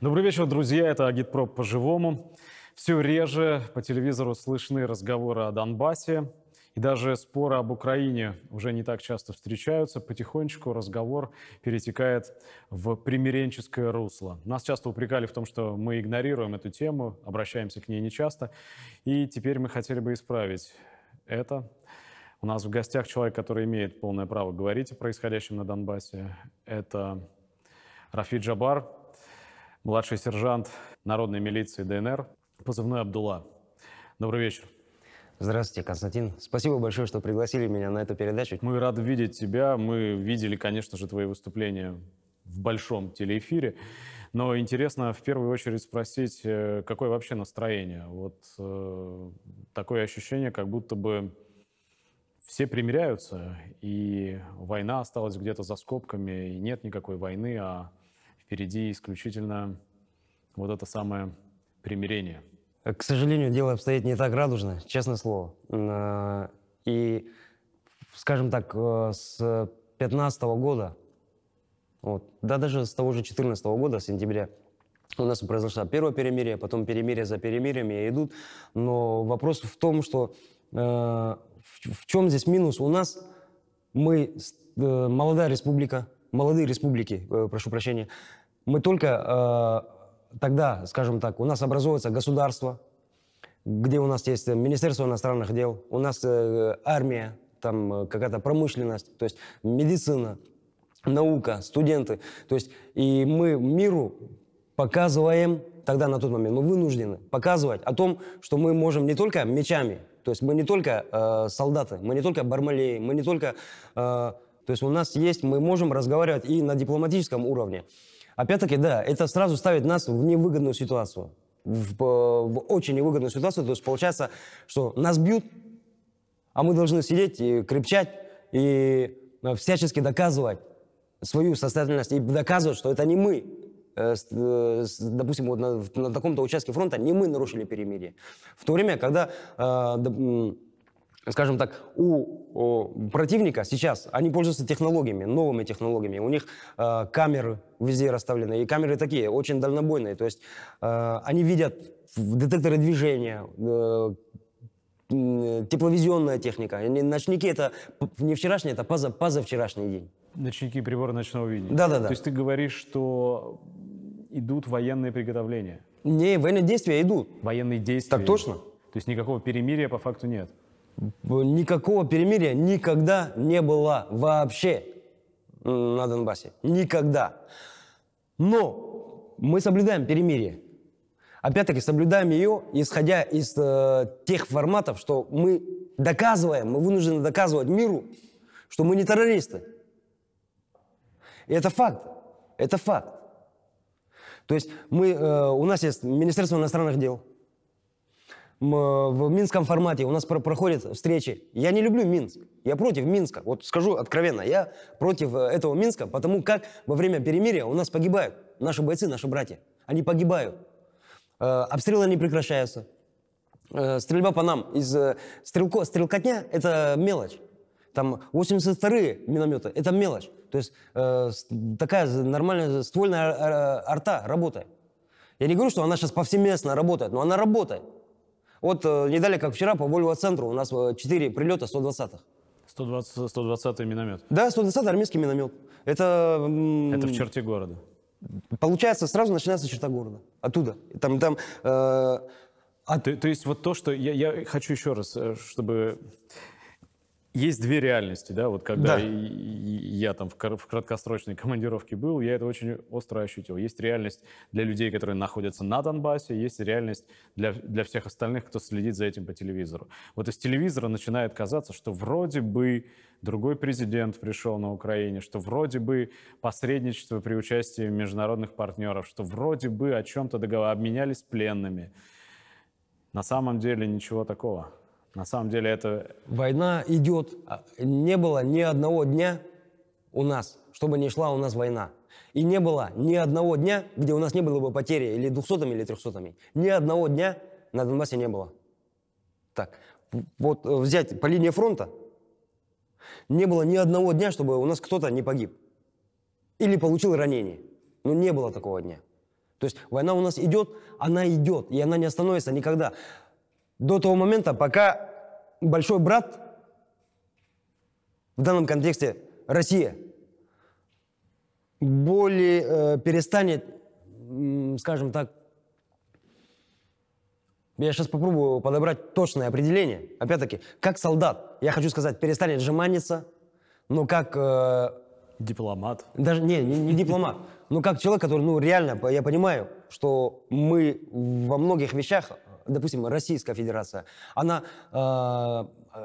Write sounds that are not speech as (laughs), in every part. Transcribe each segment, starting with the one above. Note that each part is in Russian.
Добрый вечер, друзья. Это Агитпроп по-живому. Все реже по телевизору слышны разговоры о Донбассе. И даже споры об Украине уже не так часто встречаются. Потихонечку разговор перетекает в примиренческое русло. Нас часто упрекали в том, что мы игнорируем эту тему, обращаемся к ней нечасто. И теперь мы хотели бы исправить это. У нас в гостях человек, который имеет полное право говорить о происходящем на Донбассе. Это Рафи Джабар, младший сержант народной милиции ДНР, позывной Абдулла. Добрый вечер. Здравствуйте, Константин. Спасибо большое, что пригласили меня на эту передачу. Мы рады видеть тебя. Мы видели, конечно же, твои выступления в большом телеэфире. Но интересно в первую очередь спросить, э, какое вообще настроение? Вот э, такое ощущение, как будто бы все примиряются, и война осталась где-то за скобками, и нет никакой войны, а впереди исключительно вот это самое примирение. К сожалению, дело обстоит не так радужно, честное слово. А, и, скажем так, э, с 15 года, вот, да даже с того же 14 года, с сентября, у нас произошло первое перемирие, потом перемирие за перемириями идут. Но вопрос в том, что э, в, чем здесь минус? У нас мы э, молодая республика, молодые республики, прошу прощения, мы только э, тогда, скажем так, у нас образуется государство, где у нас есть э, Министерство иностранных дел, у нас э, армия, там э, какая-то промышленность, то есть медицина, наука, студенты. То есть и мы миру показываем, тогда на тот момент мы вынуждены показывать о том, что мы можем не только мечами, то есть мы не только э, солдаты, мы не только бармалеи, мы не только... Э, то есть у нас есть, мы можем разговаривать и на дипломатическом уровне. Опять-таки, да, это сразу ставит нас в невыгодную ситуацию. В, э, в очень невыгодную ситуацию. То есть получается, что нас бьют, а мы должны сидеть и крепчать, и э, всячески доказывать свою состоятельность, и доказывать, что это не мы, э, допустим, вот на, на таком-то участке фронта не мы нарушили перемирие. В то время, когда э, скажем так, у, у противника сейчас, они пользуются технологиями, новыми технологиями. У них э, камеры везде расставлены, и камеры такие, очень дальнобойные. То есть э, они видят детекторы движения, э, тепловизионная техника. ночники это не вчерашний, это поза, позавчерашний день. Ночники приборы ночного видения. Да, да, да. То есть ты говоришь, что идут военные приготовления. Не, военные действия идут. Военные действия. Так точно. То есть никакого перемирия по факту нет никакого перемирия никогда не было вообще на Донбассе. Никогда. Но мы соблюдаем перемирие. Опять-таки соблюдаем ее, исходя из э, тех форматов, что мы доказываем, мы вынуждены доказывать миру, что мы не террористы. И это факт. Это факт. То есть мы, э, у нас есть Министерство иностранных дел, Э, в минском формате у нас проходят встречи. Я не люблю Минск. Я против Минска. Вот скажу откровенно, я против э, этого Минска, потому как во время перемирия у нас погибают наши бойцы, наши братья. Они погибают. Э, обстрелы не прекращаются. Стрельба по нам из стрелко, стрелкотня – это мелочь. Там 82-е минометы – это мелочь. То есть э, такая нормальная ствольная арта работает. Я не говорю, что она сейчас повсеместно работает, но она работает. Вот э, не дали, как вчера, по Вольво-центру у нас 4 э, прилета 120-х. 120, 120 миномет? Да, 120-й армейский миномет. Это... Это в черте города? Получается, сразу начинается черта города. Оттуда. Там, там... Э, от... А то, то есть вот то, что... Я, я хочу еще раз, э, чтобы есть две реальности, да, вот когда да. я там в краткосрочной командировке был, я это очень остро ощутил. Есть реальность для людей, которые находятся на Донбассе, есть реальность для, для всех остальных, кто следит за этим по телевизору. Вот из телевизора начинает казаться, что вроде бы другой президент пришел на Украине, что вроде бы посредничество при участии международных партнеров, что вроде бы о чем-то договор обменялись пленными. На самом деле ничего такого. На самом деле это... Война идет. А, не было ни одного дня у нас, чтобы не шла у нас война. И не было ни одного дня, где у нас не было бы потери или двухсотыми, или трехсотыми. Ни одного дня на Донбассе не было. Так, вот э, взять по линии фронта, не было ни одного дня, чтобы у нас кто-то не погиб. Или получил ранение. Но ну, не было такого дня. То есть война у нас идет, она идет, и она не остановится никогда до того момента, пока большой брат, в данном контексте Россия, более э, перестанет, скажем так, я сейчас попробую подобрать точное определение. Опять-таки, как солдат, я хочу сказать, перестанет жеманиться, но как... Э, дипломат. Даже, не, не, не дипломат. Но как человек, который, ну, реально, я понимаю, что мы во многих вещах допустим, Российская Федерация, она э,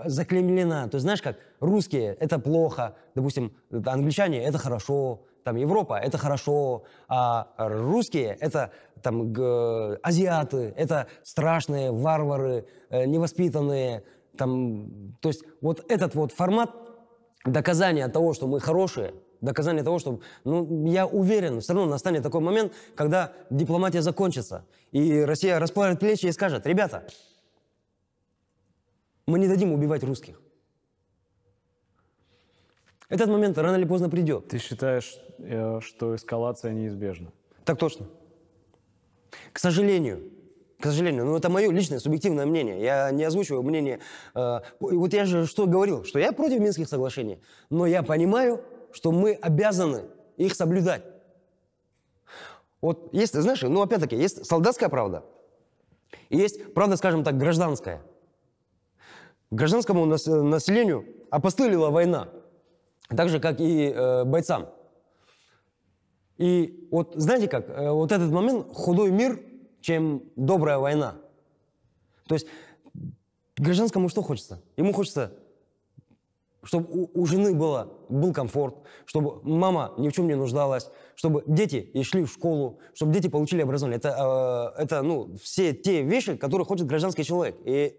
заклемлена. То есть, знаешь как, русские – это плохо, допустим, англичане – это хорошо, там Европа – это хорошо, а русские – это там г- азиаты, это страшные варвары, э, невоспитанные. Там, то есть вот этот вот формат доказания того, что мы хорошие – доказание того, что, ну, я уверен, все равно настанет такой момент, когда дипломатия закончится, и Россия расплавит плечи и скажет, ребята, мы не дадим убивать русских. Этот момент рано или поздно придет. Ты считаешь, э, что эскалация неизбежна? Так точно. К сожалению. К сожалению, но ну, это мое личное субъективное мнение. Я не озвучиваю мнение. Э, вот я же что говорил, что я против Минских соглашений, но я понимаю, что мы обязаны их соблюдать. Вот есть, знаешь, ну опять-таки, есть солдатская правда, и есть правда, скажем так, гражданская. Гражданскому населению опостылила война, так же, как и э, бойцам. И вот знаете как, э, вот этот момент худой мир, чем добрая война. То есть гражданскому что хочется? Ему хочется чтобы у, у жены было, был комфорт, чтобы мама ни в чем не нуждалась, чтобы дети и шли в школу, чтобы дети получили образование. Это, э, это ну, все те вещи, которые хочет гражданский человек. И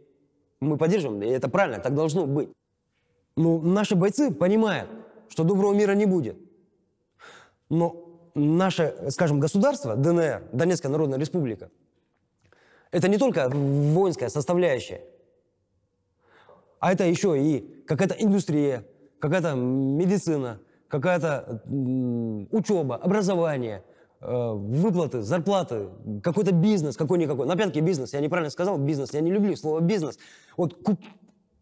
мы поддерживаем, и это правильно, так должно быть. Ну наши бойцы понимают, что доброго мира не будет. Но наше, скажем, государство, ДНР, Донецкая Народная Республика, это не только воинская составляющая – а это еще и какая-то индустрия, какая-то медицина, какая-то учеба, образование, э, выплаты, зарплаты, какой-то бизнес, какой-никакой. На пятки бизнес, я неправильно сказал, бизнес, я не люблю слово бизнес. Вот куп,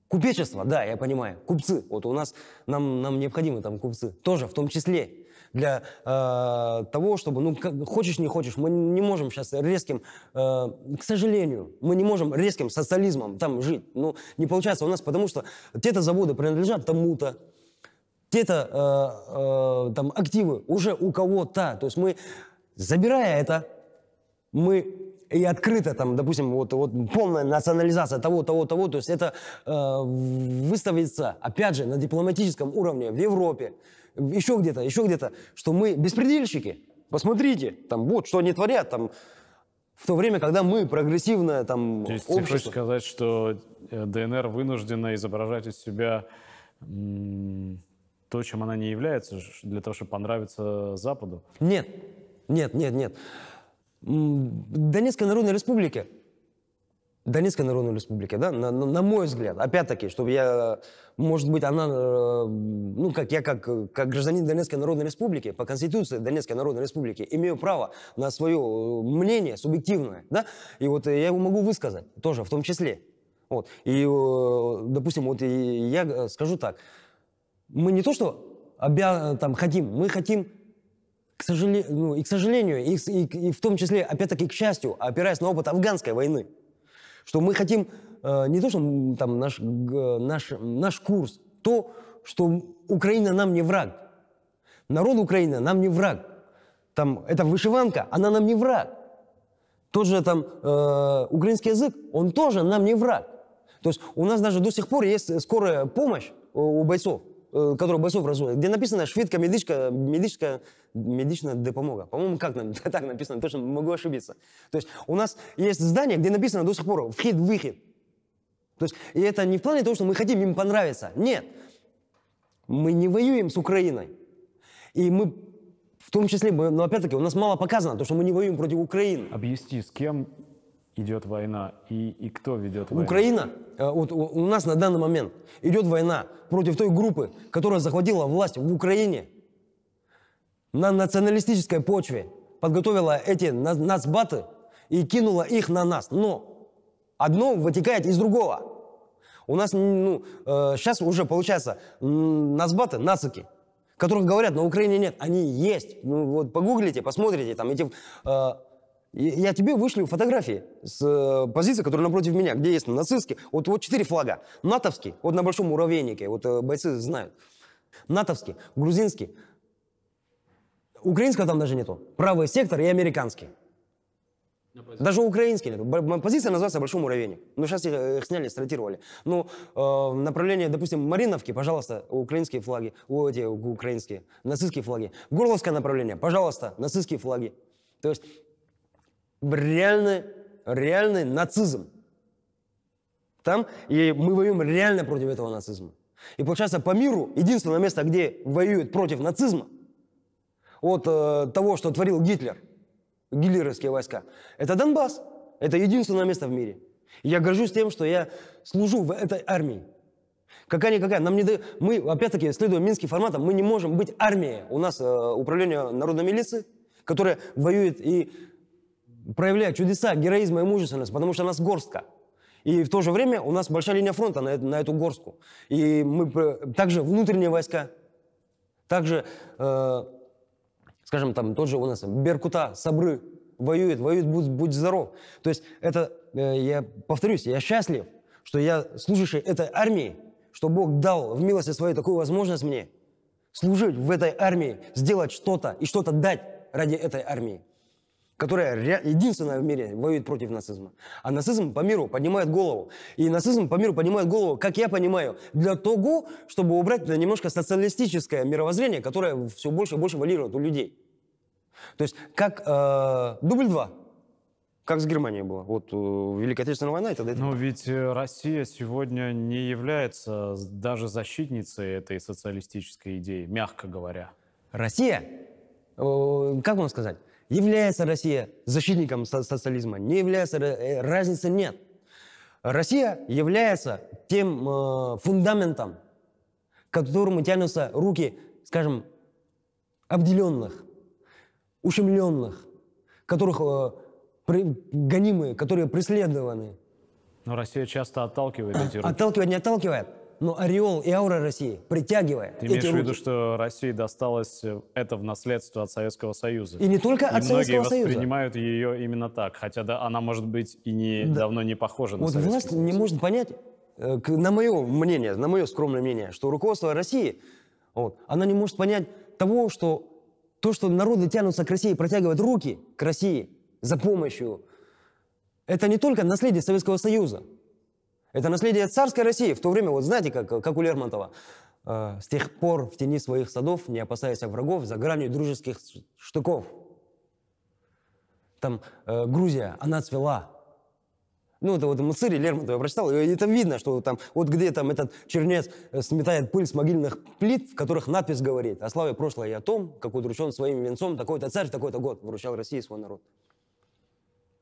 купечество, да, я понимаю, купцы. Вот у нас, нам, нам необходимы там купцы, тоже в том числе для э, того, чтобы, ну, как, хочешь, не хочешь, мы не можем сейчас резким, э, к сожалению, мы не можем резким социализмом там жить. Ну, не получается у нас, потому что те-то заводы принадлежат тому-то, те-то э, э, там активы уже у кого-то. То есть мы, забирая это, мы и открыто там, допустим, вот, вот полная национализация того, того, того, то есть это э, выставится, опять же, на дипломатическом уровне в Европе, еще где-то, еще где-то, что мы беспредельщики. Посмотрите, там вот что они творят, там в то время, когда мы прогрессивное там То есть общество... ты хочешь сказать, что э, ДНР вынуждена изображать из себя то, чем она не является, для того, чтобы понравиться Западу? Нет, нет, нет, нет. Донецкая народная республика. Донецкой Народной Республики, да, на, на, на мой взгляд, опять-таки, чтобы я, может быть, она, э, ну, как я, как, как гражданин Донецкой Народной Республики, по Конституции Донецкой Народной Республики, имею право на свое э, мнение субъективное, да, и вот я его могу высказать тоже, в том числе. Вот. И, э, допустим, вот я скажу так, мы не то, что обя... там, хотим, мы хотим к сожалению, ну, и к сожалению, и, и, и в том числе, опять-таки, к счастью, опираясь на опыт афганской войны, что мы хотим э, не то, что там наш, наш, наш курс, то, что Украина нам не враг. Народ Украины нам не враг. Там, эта вышиванка, она нам не враг. Тот же там э, украинский язык, он тоже нам не враг. То есть у нас даже до сих пор есть скорая помощь у, у бойцов. Э, который бойцов разводят, где написано «швидкая медичка, медичка, медичная допомога». По-моему, как нам (laughs) так написано, точно могу ошибиться. То есть у нас есть здание, где написано до сих пор «вход-выход». То есть и это не в плане того, что мы хотим им понравиться. Нет. Мы не воюем с Украиной. И мы в том числе, но опять-таки у нас мало показано, то, что мы не воюем против Украины. Объясни, с кем идет война и, и кто ведет войну? Украина, э, вот у нас на данный момент идет война против той группы, которая захватила власть в Украине на националистической почве, подготовила эти нацбаты и кинула их на нас. Но одно вытекает из другого. У нас ну, сейчас э, уже получается нацбаты, нацики, которых говорят, на Украине нет, они есть. Ну вот погуглите, посмотрите, там эти э, я тебе вышлю фотографии с э, позиции, которая напротив меня, где есть нацистский. Вот, вот четыре флага. Натовский, вот на большом уравеннике, вот э, бойцы знают. Натовский, грузинский. Украинского там даже нету. Правый сектор и американский. Даже украинский нету. Позиция называется «Большой муравейник». Ну, сейчас их, э, их сняли, стратировали. Ну, э, направление, допустим, Мариновки, пожалуйста, украинские флаги. О, эти украинские, нацистские флаги. Горловское направление, пожалуйста, нацистские флаги. То есть реальный, реальный нацизм. Там, и мы воюем реально против этого нацизма. И получается, по миру единственное место, где воюют против нацизма, от э, того, что творил Гитлер, гитлеровские войска, это Донбасс. Это единственное место в мире. И я горжусь тем, что я служу в этой армии. Какая-никакая, нам не дают... Мы, опять-таки, следуя минским форматам, мы не можем быть армией. У нас э, управление народной милиции, которое воюет и проявляет чудеса героизма и мужественность, потому что у нас горстка. И в то же время у нас большая линия фронта на, на эту горстку. И мы также внутренние войска, также, э, скажем, там тот же у нас Беркута, Сабры воюет, воюет, будь, будь здоров. То есть это, э, я повторюсь, я счастлив, что я служащий этой армии, что Бог дал в милости своей такую возможность мне служить в этой армии, сделать что-то и что-то дать ради этой армии которая единственная в мире воюет против нацизма. А нацизм по миру поднимает голову. И нацизм по миру поднимает голову, как я понимаю, для того, чтобы убрать немножко социалистическое мировоззрение, которое все больше и больше валирует у людей. То есть как э, дубль два. Как с Германией было? Вот э, Великая Отечественная война и т.д. Но ну, ведь э, Россия сегодня не является даже защитницей этой социалистической идеи, мягко говоря. Россия? Э, как вам сказать? является Россия защитником социализма, не является, э, разницы нет. Россия является тем э, фундаментом, к которому тянутся руки, скажем, обделенных, ущемленных, которых э, при, гонимы, которые преследованы. Но Россия часто отталкивает эти руки. Отталкивает, не отталкивает но ну, ореол и аура России, притягивая. Ты имеешь в виду, что России досталось э, это в наследство от Советского Союза? И не только от и Советского Союза. многие воспринимают ее именно так, хотя да, она может быть и не, да. давно не похожа на Вот Советский власть Союз. не может понять, э, на мое мнение, на мое скромное мнение, что руководство России, вот, она не может понять того, что то, что народы тянутся к России, протягивают руки к России за помощью, это не только наследие Советского Союза, это наследие царской России. В то время, вот знаете, как, как у Лермонтова. Э, с тех пор в тени своих садов, не опасаясь врагов, за гранью дружеских штыков. Там э, Грузия, она цвела. Ну, это вот Муцири Лермонтова я прочитал, и, и там видно, что там, вот где там этот чернец э, сметает пыль с могильных плит, в которых надпись говорит «О славе прошлой и о том, как удручен своим венцом такой-то царь в такой-то год вручал России свой народ».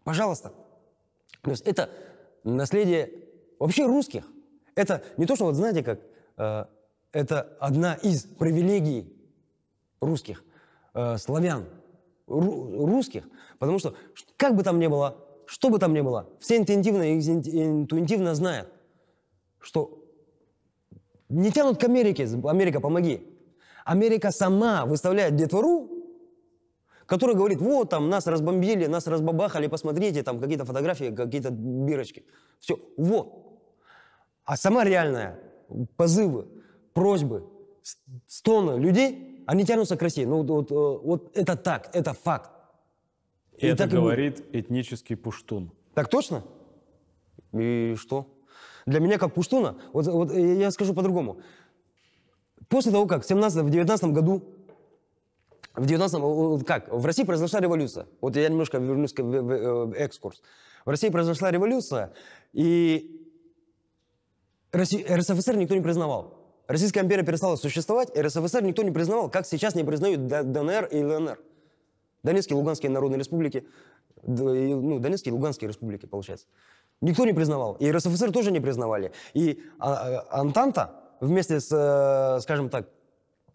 Пожалуйста. То есть это наследие Вообще русских. Это не то, что вот знаете как, э, это одна из привилегий русских, э, славян, ру, русских. Потому что как бы там ни было, что бы там ни было, все интуитивно, интуитивно знают, что не тянут к Америке, Америка, помоги. Америка сама выставляет детвору, которая говорит, вот там нас разбомбили, нас разбабахали, посмотрите, там какие-то фотографии, какие-то бирочки. Все, вот. А сама реальная, позывы, просьбы, стоны людей, они тянутся к России. Ну вот, вот, э, вот это так, это факт. И, и это говорит и этнический пуштун. Так точно? И что? Для меня как пуштуна, вот, вот э, я скажу по-другому. После того, как в 17, в 19 году в 19 как? В России произошла революция. Вот я немножко вернусь к э, экскурс. В России произошла революция, и Росси... РСФСР никто не признавал. Российская империя перестала существовать, РСФСР никто не признавал, как сейчас не признают ДНР и ЛНР. Донецкие и Луганские народные республики, ну, Донецкие и Луганские республики, получается. Никто не признавал. И РСФСР тоже не признавали. И а, а, Антанта вместе с, э, скажем так,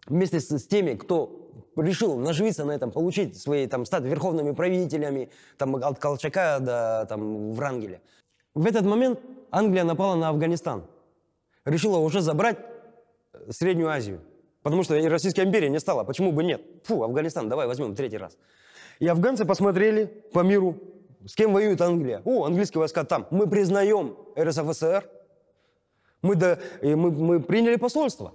вместе с теми, кто решил наживиться на этом, получить свои там стать верховными правителями, там от Колчака до там Врангеля. В этот момент Англия напала на Афганистан решила уже забрать э, Среднюю Азию. Потому что Российская империя не стала. Почему бы нет? Фу, Афганистан, давай возьмем третий раз. И афганцы посмотрели по миру, с кем воюет Англия. О, английские войска там. Мы признаем РСФСР. Мы, до, мы, мы приняли посольство.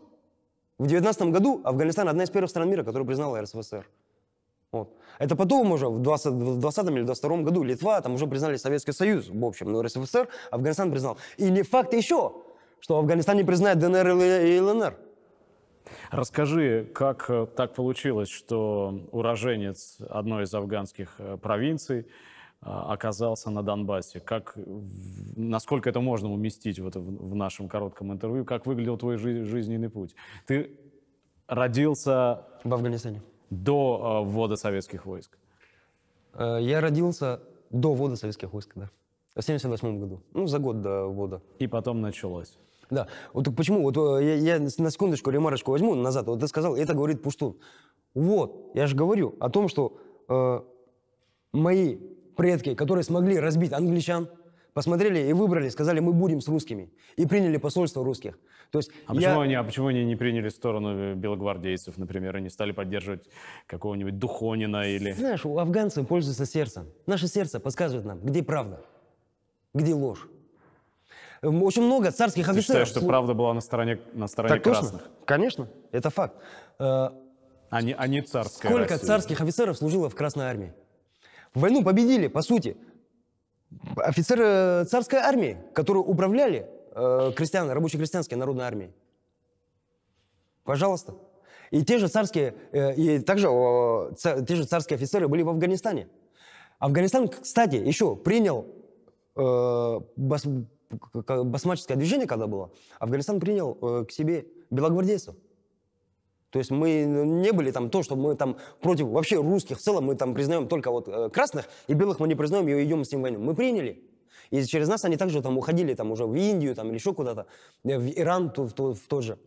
В 19 году Афганистан одна из первых стран мира, которая признала РСФСР. Вот. Это потом уже в 20, в 20 или 22 году Литва, там уже признали Советский Союз, в общем, но ну, РСФСР Афганистан признал. И не факт еще, что Афганистан не признает ДНР и ЛНР. Расскажи, как э, так получилось, что уроженец одной из афганских э, провинций э, оказался на Донбассе? Как, насколько это можно уместить вот в нашем коротком интервью? Как выглядел твой жизненный путь? Ты родился... В Афганистане. До ввода советских войск. Я родился до ввода советских войск, да. В 1978 году. Ну, за год до ввода. И потом началось. Да. Вот почему? Вот э, я, я на секундочку ремарочку возьму назад. Вот ты сказал, это говорит Пуштун. Вот, я же говорю о том, что э, мои предки, которые смогли разбить англичан, посмотрели и выбрали, сказали, мы будем с русскими. И приняли посольство русских. То есть а, я... почему они, а почему они не приняли сторону э, белогвардейцев, например, и не стали поддерживать какого-нибудь Духонина или... Знаешь, у афганцев пользуется сердцем. Наше сердце подсказывает нам, где правда, где ложь. Очень много царских офицеров. Ты считаешь, что правда была на стороне, на стороне так красных? Точно? Конечно, это факт. Э, а не, а не царская Сколько Россия. царских офицеров служило в Красной армии? Войну победили, по сути. Офицеры э, царской армии, которые управляли э, крестьян, рабоче-крестьянской народной армией. Пожалуйста. И те же царские, э, и также э, ца, те же царские офицеры были в Афганистане. Афганистан, кстати, еще принял э, басмаческое движение когда было, Афганистан принял э, к себе белогвардейцев. То есть мы не были там то, что мы там против вообще русских в целом, мы там признаем только вот э, красных, и белых мы не признаем, и идем с ним войну. Мы приняли. И через нас они также там уходили там уже в Индию там, или еще куда-то, э, в Иран то, в, то, в тот же.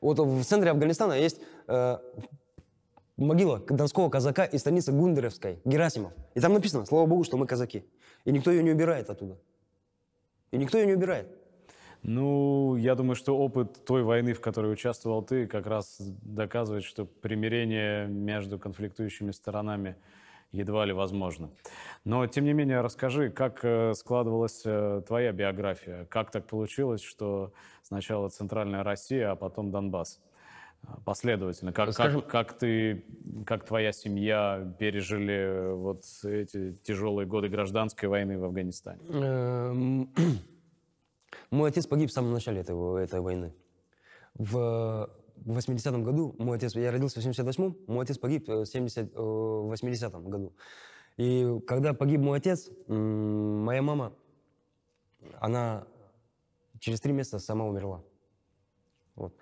Вот в центре Афганистана есть э, могила донского казака из станицы Гундеревской, Герасимов. И там написано, слава богу, что мы казаки. И никто ее не убирает оттуда. И никто ее не убирает. Ну, я думаю, что опыт той войны, в которой участвовал ты, как раз доказывает, что примирение между конфликтующими сторонами едва ли возможно. Но, тем не менее, расскажи, как э, складывалась э, твоя биография? Как так получилось, что сначала Центральная Россия, а потом Донбасс? последовательно. Как, Скажем... как, как ты, как твоя семья пережили э, вот эти тяжелые годы гражданской войны в Афганистане? Эм, (clears throat) мой отец погиб в самом начале этого, этой войны. В 80-м году мой отец, я родился в 78-м, мой отец погиб э, в 70, 80-м э, году. И когда погиб мой отец, моя мама, она через три месяца сама умерла. Вот.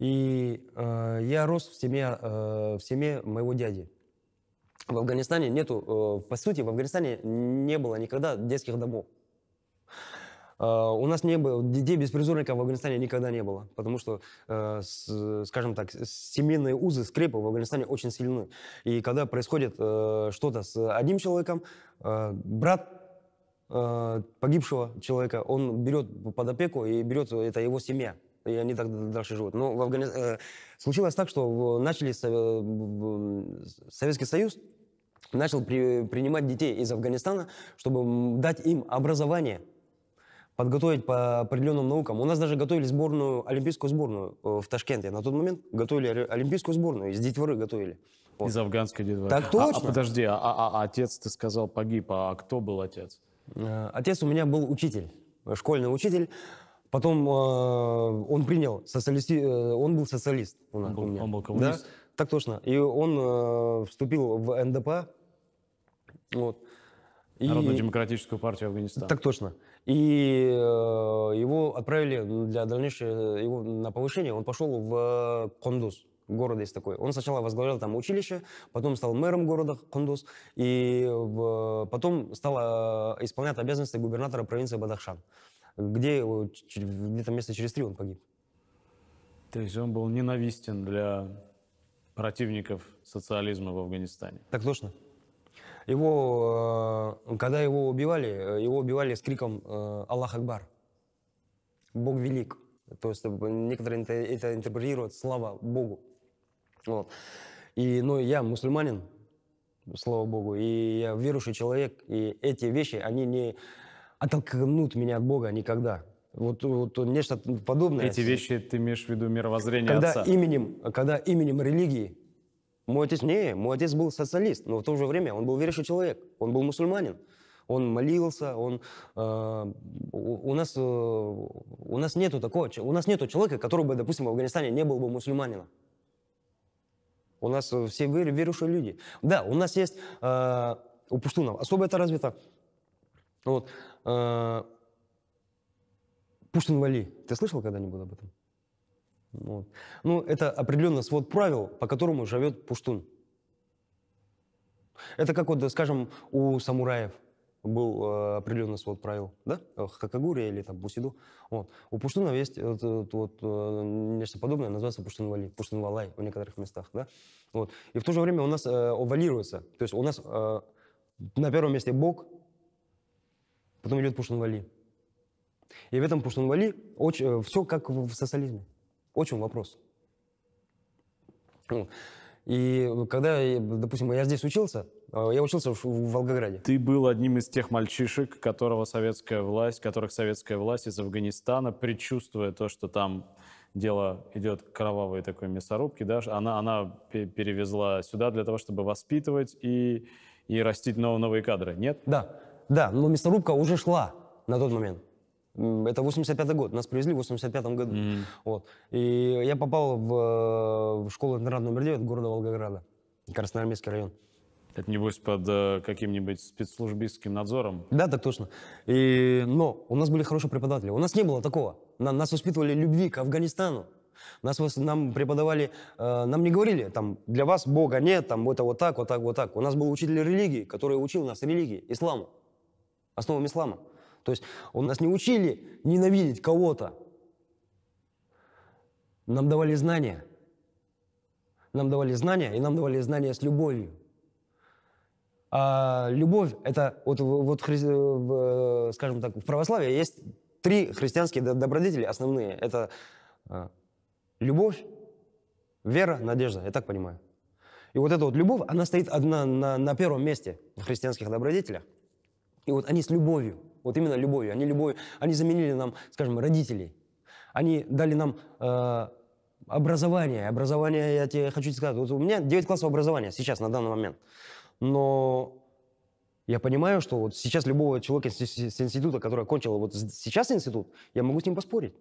И э, я рос в семье, э, в семье моего дяди. В Афганистане нету, э, по сути, в Афганистане не было никогда детских домов. Uh, у нас не было, детей беспризорников в Афганистане никогда не было, потому что, uh, с, скажем так, семейные узы, скрепы в Афганистане очень сильны. И когда происходит uh, что-то с одним человеком, брат погибшего человека, он берет под опеку и берет, это его семья и они так дальше живут. Но в Афгани... Э, случилось так, что начали Советский Союз начал при... принимать детей из Афганистана, чтобы дать им образование, подготовить по определенным наукам. У нас даже готовили сборную, олимпийскую сборную э, в Ташкенте. На тот момент готовили олимпийскую сборную, из детворы готовили. Вот. Из афганской детворы. Так точно. А, а подожди, а, а, а отец, ты сказал, погиб. А кто был отец? Э, отец у меня был учитель школьный учитель. Потом э, он принял социалисти, э, он был социалист. У нас, он, был, у меня. он был коммунист. Да? Так точно. И он э, вступил в НДП. Вот. Народно-демократическую партию Афганистана. Так точно. И э, его отправили для дальнейшего э, его на повышение. Он пошел в Кондус города есть такой. Он сначала возглавлял там училище, потом стал мэром города Кондус и в, потом стал э, исполнять обязанности губернатора провинции Бадахшан где его где-то место через три он погиб. То есть он был ненавистен для противников социализма в Афганистане. Так точно. Его, э, когда его убивали, э, его убивали с криком э, «Аллах Акбар!» «Бог велик!» То есть некоторые это интерпретируют «Слава Богу!» вот. И, ну, я мусульманин, слава Богу, и я верующий человек, и эти вещи, они не, оттолкнут меня от Бога никогда. Вот, вот нечто подобное. Эти вещи ты имеешь в виду мировоззрение когда отца? Именем, когда именем религии мой отец, не, мой отец был социалист, но в то же время он был верующий человек, он был мусульманин, он молился, он э, у, у нас э, у нас нету такого, у нас нету человека, который бы, допустим, в Афганистане не был бы мусульманином. У нас э, все верующие люди. Да, у нас есть э, у пуштунов особо а это развито ну вот. Э, Пушкин Вали. Ты слышал когда-нибудь об этом? Ну вот. Ну, это определенно свод правил, по которому живет пуштун. Это как вот, скажем, у самураев был э, определенный свод правил, да, э, хакагури или там бусиду. Вот. У пуштунов есть вот, вот, э, нечто подобное, называется пуштун-вали, пуштун-валай в некоторых местах, да. Вот. И в то же время у нас э, овалируется, то есть у нас э, на первом месте Бог, Потом идет Пушнвали. И в этом Пушнвали очень, э, все как в социализме. Очень вопрос. И когда, допустим, я здесь учился, э, я учился в Волгограде. Ты был одним из тех мальчишек, которого советская власть, которых советская власть из Афганистана, предчувствуя то, что там дело идет к кровавой такой мясорубки, да, она, она перевезла сюда для того, чтобы воспитывать и, и растить нов, новые кадры, нет? Да, да, но мясорубка уже шла на тот момент. Это 85-й год, нас привезли в 85-м году. Mm-hmm. Вот. И я попал в, э, в школу-интернат номер 9 города Волгограда, Красноармейский район. Это, небось, под э, каким-нибудь спецслужбистским надзором? Да, так точно. И, но у нас были хорошие преподаватели. У нас не было такого. На, нас воспитывали любви к Афганистану. Нас, нам преподавали, э, нам не говорили, там, для вас Бога нет, там, это вот так, вот так, вот так. У нас был учитель религии, который учил нас религии, исламу основам ислама. То есть он нас не учили ненавидеть кого-то. Нам давали знания. Нам давали знания, и нам давали знания с любовью. А любовь – это, вот, вот хри... Э, скажем так, в православии есть три христианские добродетели основные. Это э, любовь, вера, надежда. Я так понимаю. И вот эта вот любовь, она стоит одна на, на первом месте в христианских добродетелях. И вот они с любовью, вот именно любовью, они любовью, они заменили нам, скажем, родителей. Они дали нам э, образование. Образование, я тебе хочу сказать, вот у меня 9 классов образования сейчас, на данный момент. Но я понимаю, что вот сейчас любого человека с института, который окончил вот сейчас институт, я могу с ним поспорить.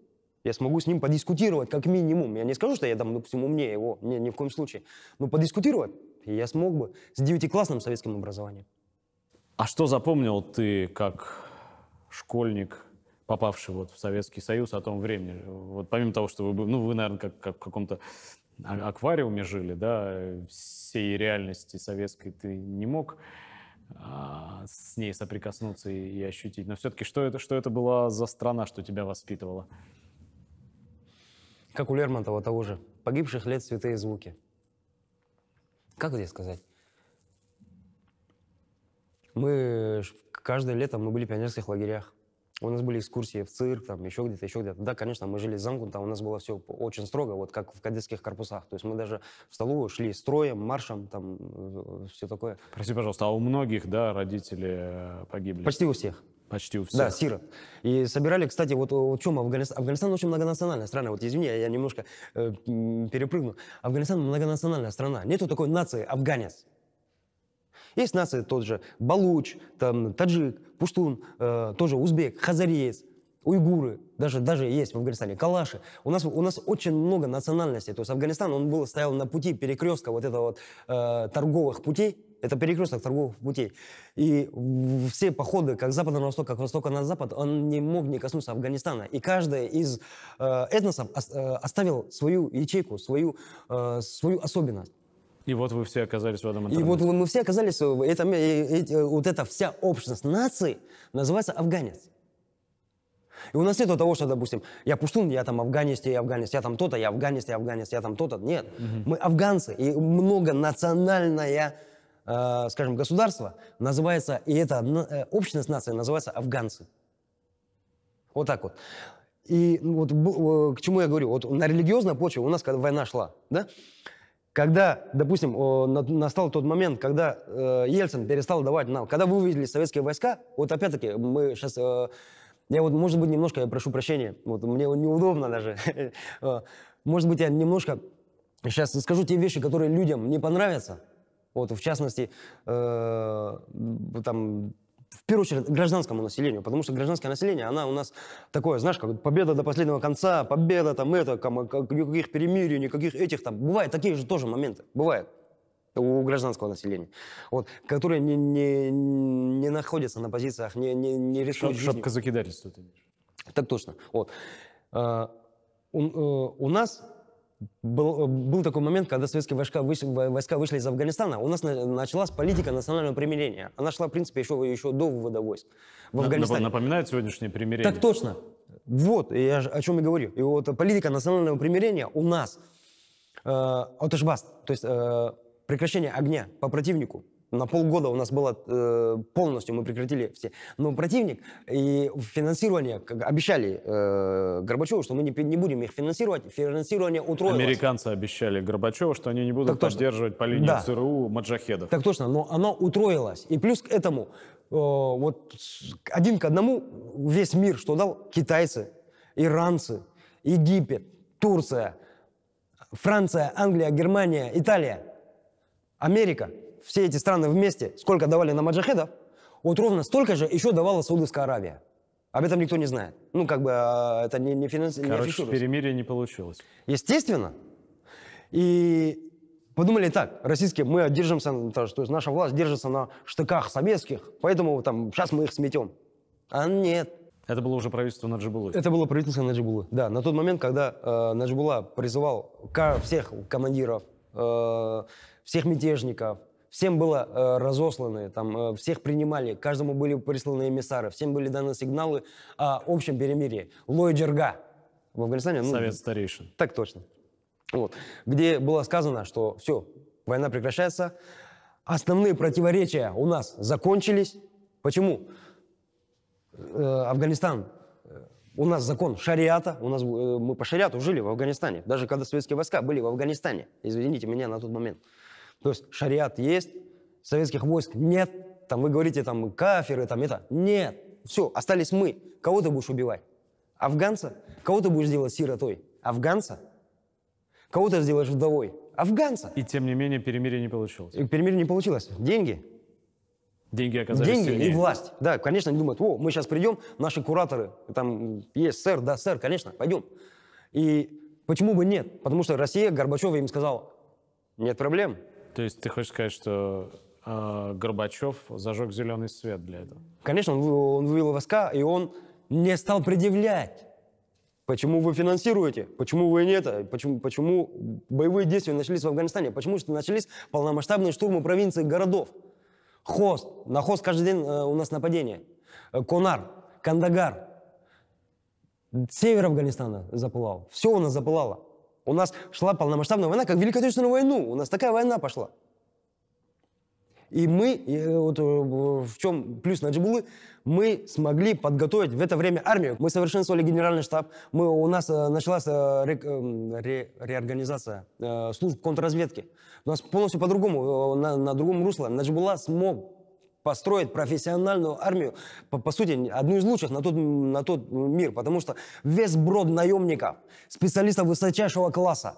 Я смогу с ним подискутировать, как минимум. Я не скажу, что я там, допустим, умнее его, ни, ни в коем случае. Но подискутировать я смог бы с девятиклассным советским образованием. А что запомнил ты как школьник, попавший вот в Советский Союз о том времени? Вот помимо того, что вы, ну, вы наверное, как, как в каком-то а, аквариуме жили, да, всей реальности советской ты не мог а, с ней соприкоснуться и, и ощутить. Но все-таки что это, что это была за страна, что тебя воспитывала? Как у Лермонтова того же. Погибших лет святые звуки. Как здесь сказать? Мы каждое лето мы были в пионерских лагерях. У нас были экскурсии в цирк, там еще где-то, еще где-то. Да, конечно, мы жили замкнуто, у нас было все очень строго, вот как в кадетских корпусах. То есть мы даже в столовую шли строем, маршем, там э, все такое. Прости, пожалуйста, а у многих, да, родители э, погибли? Почти у всех. Почти у всех. Да, сирот. И собирали, кстати, вот э, о чем Афганистан. Афганистан очень многонациональная страна. Вот извини, я немножко э, перепрыгну. Афганистан многонациональная страна. Нету такой нации афганец. Есть нации тот же Балуч, там, Таджик, Пуштун, э, тоже Узбек, Хазареец, уйгуры, даже, даже есть в Афганистане, калаши. У нас, у нас очень много национальностей. То есть Афганистан, он был, стоял на пути перекрестка вот этого вот э, торговых путей, это перекресток торговых путей. И все походы, как с запада на восток, как востока на запад, он не мог не коснуться Афганистана. И каждый из э, этносов э, оставил свою ячейку, свою, э, свою особенность. И вот вы все оказались в этом интернете. И вот мы все оказались, в этом. Э, э, э, вот эта вся общность нации называется афганец. И у нас нет того, что, допустим, я пуштун, я там афганец, я афганец, я там то-то, я афганец, я афганец, я там то-то. Нет, угу. мы афганцы, и многонациональное, э, скажем, государство называется, и эта общность нации называется афганцы. Вот так вот. И ну, вот к чему я говорю, вот на религиозной почве у нас когда война шла, да, когда, допустим, настал тот момент, когда э, Ельцин перестал давать нам, когда вы увидели советские войска, вот опять-таки мы сейчас, э, я вот, может быть, немножко, я прошу прощения, вот мне неудобно даже, (laughs) э, может быть, я немножко сейчас скажу те вещи, которые людям не понравятся, вот, в частности, там, в первую очередь, гражданскому населению, потому что гражданское население, она у нас такое, знаешь, как победа до последнего конца, победа там это, э, как, никаких перемирий, никаких этих там. Бывают такие же тоже моменты, бывает у гражданского населения, вот, которые не, не, не находятся на позициях, не, не, не решают Шап, Шапка что ты имеешь. Так точно. Вот. А, у, э, у нас был, э, был такой момент, когда советские войска вышли, войска вышли из Афганистана, у нас началась политика национального примирения. Она шла, в принципе, еще, еще до вывода войск в Афганистане. Напоминает сегодняшнее примирение? Так точно. Вот я о чем и говорю. И вот политика национального примирения у нас э, отышбаст, то есть э, прекращение огня по противнику, на полгода у нас было э, полностью, мы прекратили все. Но противник и финансирование, как обещали э, Горбачеву, что мы не, не будем их финансировать, финансирование утроилось. Американцы обещали Горбачеву, что они не будут так поддерживать точно. по линии да. ЦРУ маджахедов. Так точно, но оно утроилось. И плюс к этому, э, вот один к одному весь мир, что дал китайцы, иранцы, Египет, Турция, Франция, Англия, Германия, Италия, Америка – все эти страны вместе, сколько давали на маджахедов, вот ровно столько же еще давала Саудовская Аравия. Об этом никто не знает. Ну, как бы а, это не, не финансировано. Короче, не перемирие не получилось. Естественно. И подумали так, российские, мы держимся, то есть наша власть держится на штыках советских, поэтому там сейчас мы их сметем. А нет. Это было уже правительство Наджибулы? Это было правительство Наджибулы, да. На тот момент, когда э, Наджибула призывал всех командиров, э, всех мятежников, всем было э, разосланы, там, э, всех принимали, каждому были присланы эмиссары, всем были даны сигналы о общем перемирии. Лой Джерга в Афганистане. Ну, Совет старейшин. Так точно. Вот, где было сказано, что все, война прекращается, основные противоречия у нас закончились. Почему? Э, Афганистан э, у нас закон шариата, у нас, э, мы по шариату жили в Афганистане, даже когда советские войска были в Афганистане, извините меня на тот момент. То есть шариат есть, советских войск нет, там вы говорите, там каферы, там это. Нет, все, остались мы. Кого ты будешь убивать? Афганца? Кого ты будешь делать сиротой? Афганца? Кого ты сделаешь вдовой? Афганца. И тем не менее перемирие не получилось. И перемирие не получилось. Деньги. Деньги оказались Деньги сильнее. и власть. Да, конечно, они думают, о, мы сейчас придем, наши кураторы, там есть сэр, да, сэр, конечно, пойдем. И почему бы нет? Потому что Россия, Горбачева им сказала, нет проблем, то есть ты хочешь сказать, что э, Горбачев зажег зеленый свет для этого? Конечно, он, он вывел войска, и он не стал предъявлять. Почему вы финансируете? Почему вы не это? Почему, почему боевые действия начались в Афганистане? Почему что начались полномасштабные штурмы провинций городов? Хост. На Хост каждый день э, у нас нападение. Э, Конар, Кандагар. Север Афганистана запылал. Все у нас запылало. У нас шла полномасштабная война, как Великую Отечественную войну. У нас такая война пошла. И мы, и э, вот э, в чем плюс Наджибулы, мы смогли подготовить в это время армию. Мы совершенствовали генеральный штаб, мы, у нас э, началась ре, ре, реорганизация служб контрразведки. У нас полностью по-другому, на, на другом русле. Наджибула смог построить профессиональную армию, по, по сути, одну из лучших на тот, на тот мир, потому что весь брод наемников, специалистов высочайшего класса,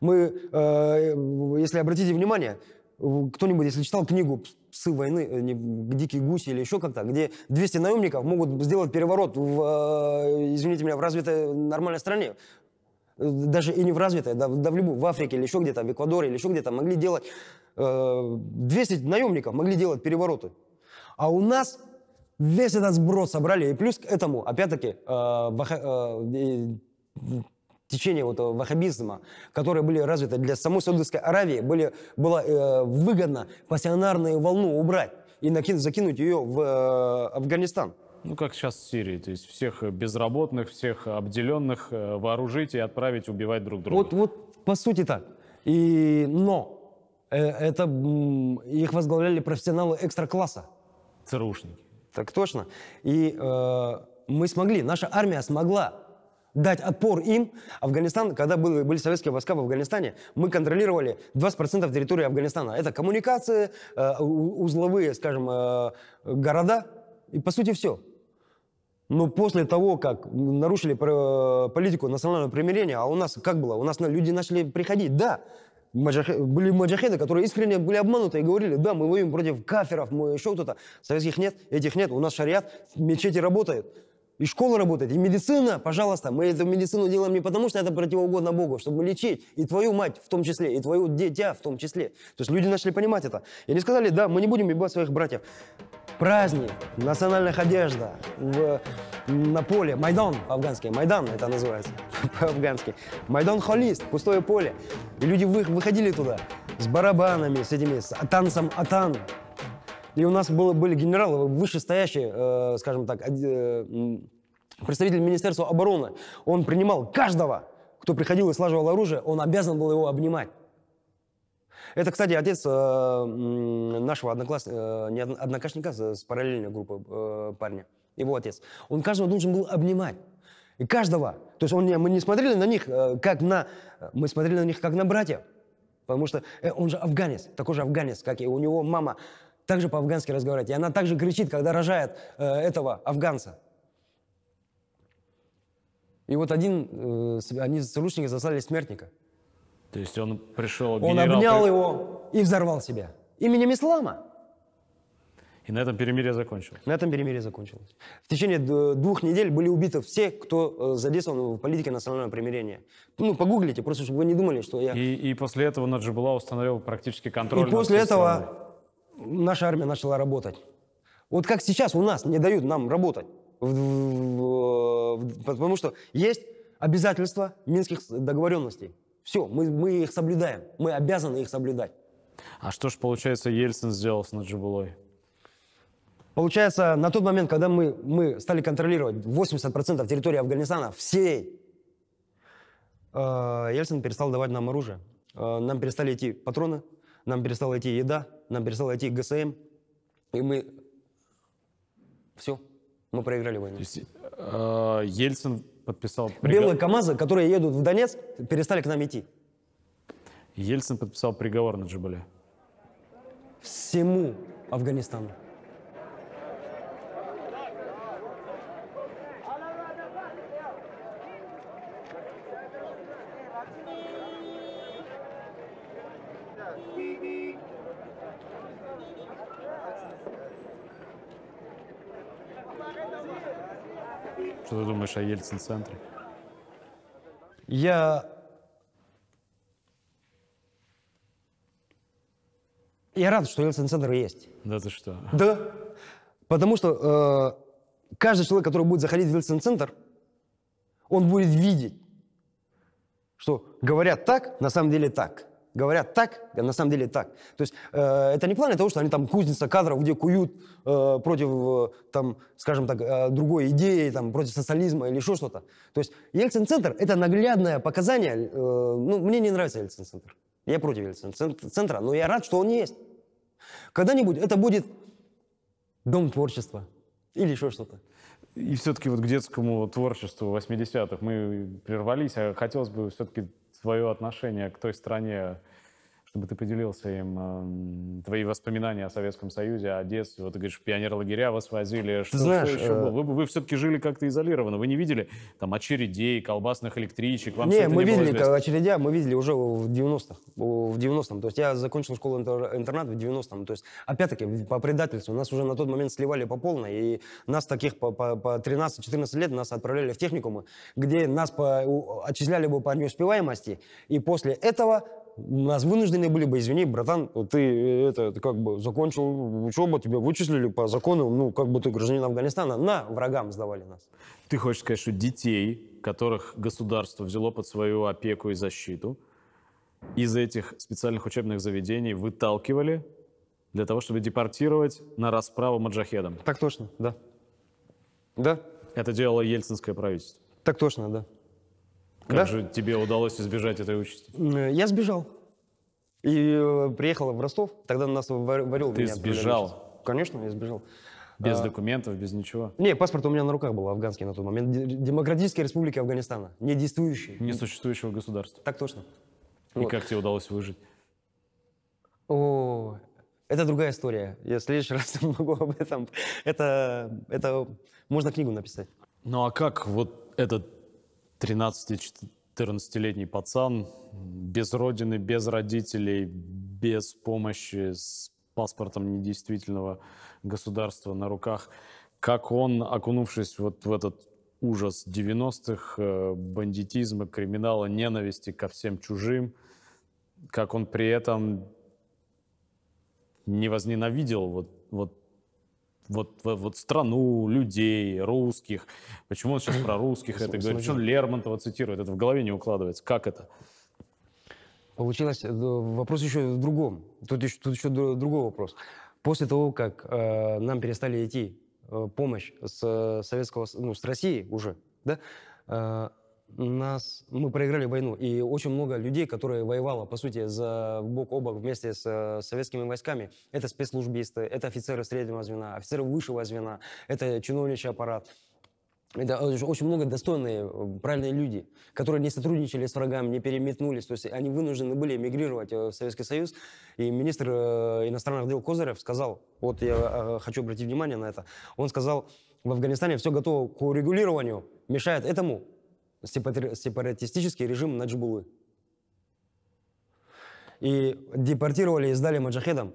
мы, э, если обратите внимание, кто-нибудь, если читал книгу «Псы войны», э, «Дикие гуси» или еще как-то, где 200 наемников могут сделать переворот в, э, извините меня, в развитой нормальной стране, даже и не в развитой, да, да в любой, в Африке или еще где-то, в Эквадоре или еще где-то, могли делать, э, 200 наемников могли делать перевороты. А у нас весь этот сброс собрали. И плюс к этому, опять-таки, э, э, течение вот ваххабизма, которые были развиты для самой Саудовской Аравии, были, было э, выгодно пассионарную волну убрать и накинуть, закинуть ее в э, Афганистан. Ну, как сейчас в Сирии, то есть всех безработных, всех обделенных э, вооружить и отправить убивать друг друга. Вот, вот по сути так. И, но э, это, их возглавляли профессионалы экстра-класса. ЦРУшники. Так точно. И э, мы смогли, наша армия смогла дать отпор им. Афганистан, когда были, были советские войска в Афганистане, мы контролировали 20% территории Афганистана. Это коммуникации, э, узловые, скажем, э, города и, по сути, все. Но после того, как нарушили э, политику национального примирения, а у нас как было? У нас люди начали приходить, да, маджахи, были маджахеды, которые искренне были обмануты и говорили, да, мы воюем против каферов, мы еще кто-то. Советских нет, этих нет, у нас шариат, мечети работают и школа работает, и медицина, пожалуйста, мы эту медицину делаем не потому, что это противоугодно Богу, чтобы лечить и твою мать в том числе, и твою дитя в том числе. То есть люди начали понимать это. И они сказали, да, мы не будем ебать своих братьев. Праздник, национальных одежда, в, на поле, Майдан по-афгански, Майдан это называется (laughs) по-афгански, Майдан Холист, пустое поле. И люди выходили туда с барабанами, с этими, с танцем Атан, и у нас было, были генералы, вышестоящие, э, скажем так, э, представитель Министерства обороны. Он принимал каждого, кто приходил и слаживал оружие, он обязан был его обнимать. Это, кстати, отец э, нашего одноклассника, э, не однокашника, с параллельной группы э, парня, его отец. Он каждого должен был обнимать. И каждого. То есть он, мы не смотрели на них, э, как на... Мы смотрели на них, как на братьев. Потому что э, он же афганец, такой же афганец, как и у него мама также по-афгански разговаривать. И она также кричит, когда рожает э, этого афганца. И вот один, э, они сослужники застали смертника. То есть он пришел... Он генерал... обнял его и взорвал себя. Именем ислама. И на этом перемирие закончилось? На этом перемирие закончилось. В течение двух недель были убиты все, кто э, задействован в политике национального примирения. Ну, погуглите, просто чтобы вы не думали, что я... И, и после этого Наджибула установил практически контроль И после этого страной наша армия начала работать. Вот как сейчас у нас не дают нам работать. Потому что есть обязательства минских договоренностей. Все, мы, мы их соблюдаем. Мы обязаны их соблюдать. А что же получается, Ельцин сделал с Наджибулой? Получается, на тот момент, когда мы, мы стали контролировать 80% территории Афганистана, всей, э, Ельцин перестал давать нам оружие. Э, нам перестали идти патроны, нам перестала идти еда, нам перестала идти ГСМ, и мы... Все, мы проиграли войну. То есть, э, Ельцин подписал... Пригов... Белые КАМАЗы, которые едут в Донец, перестали к нам идти. Ельцин подписал приговор на Джабале. Всему Афганистану. думаешь о Ельцин-центре? Я... Я рад, что Ельцин-центр есть. Да ты что? Да. Потому что э, каждый человек, который будет заходить в Ельцин-центр, он будет видеть, что говорят так, на самом деле так говорят так, а на самом деле так. То есть э, это не в плане того, что они там кузница кадров, где куют э, против, э, там, скажем так, э, другой идеи, там, против социализма или еще что-то. То есть Ельцин-центр – это наглядное показание. Э, ну, мне не нравится Ельцин-центр. Я против Ельцин-центра, но я рад, что он есть. Когда-нибудь это будет дом творчества или еще что-то. И все-таки вот к детскому творчеству 80-х мы прервались, а хотелось бы все-таки свое отношение к той стране, чтобы ты поделился им э, твои воспоминания о Советском Союзе, о детстве. Вот ты говоришь, в пионер-лагеря вас возили. Что, ты знаешь, что еще э... было? Вы, вы все-таки жили как-то изолированно. Вы не видели там очередей, колбасных электричек? Вам не, мы не видели было очередя, мы видели уже в 90-х. В 90-м. То есть я закончил школу-интернат в 90-м. То есть опять-таки по предательству. Нас уже на тот момент сливали по полной. И нас таких по, по, по 13-14 лет нас отправляли в техникумы, где нас по, отчисляли бы по неуспеваемости. И после этого нас вынуждены были бы, извини, братан, ты это как бы закончил учебу, тебя вычислили по закону, ну, как бы ты гражданин Афганистана, на, врагам сдавали нас. Ты хочешь сказать, что детей, которых государство взяло под свою опеку и защиту, из этих специальных учебных заведений выталкивали для того, чтобы депортировать на расправу маджахедам? Так точно, да. Да. Это делало ельцинское правительство? Так точно, да. Как да? же тебе удалось избежать этой участи? Э, я сбежал. И э, приехал в Ростов, тогда нас варил. Ты меня, сбежал? Конечно, я сбежал. Без а, документов, без ничего? Не, паспорт у меня на руках был, афганский на тот момент. Демократическая республика Афганистана, не действующий. Не существующего государства. Так точно. И вот. как тебе удалось выжить? О, это другая история. Я в следующий (laughs) раз могу об этом. Это, это можно книгу написать. Ну а как вот этот 13-14-летний пацан, без родины, без родителей, без помощи, с паспортом недействительного государства на руках. Как он, окунувшись вот в этот ужас 90-х, э, бандитизма, криминала, ненависти ко всем чужим, как он при этом не возненавидел вот, вот вот, вот страну, людей, русских. Почему он сейчас про русских это говорит? Почему Лермонтова цитирует? Это в голове не укладывается. Как это? Получилось, э, вопрос еще в другом. Тут еще, тут еще другой вопрос. После того, как э, нам перестали идти э, помощь с э, советского, ну, с России уже, да, э, нас, мы проиграли войну, и очень много людей, которые воевали, по сути, за бок о бок вместе с советскими войсками, это спецслужбисты, это офицеры среднего звена, офицеры высшего звена, это чиновничий аппарат, это очень много достойные, э, правильные люди, которые не сотрудничали с врагами, не переметнулись. То есть они вынуждены были эмигрировать э, в Советский Союз. И министр э, иностранных дел Козырев сказал, вот я хочу обратить внимание на это, он сказал, в Афганистане все готово к урегулированию, мешает этому сепаратистический режим Наджибулы. И депортировали и сдали маджахедам.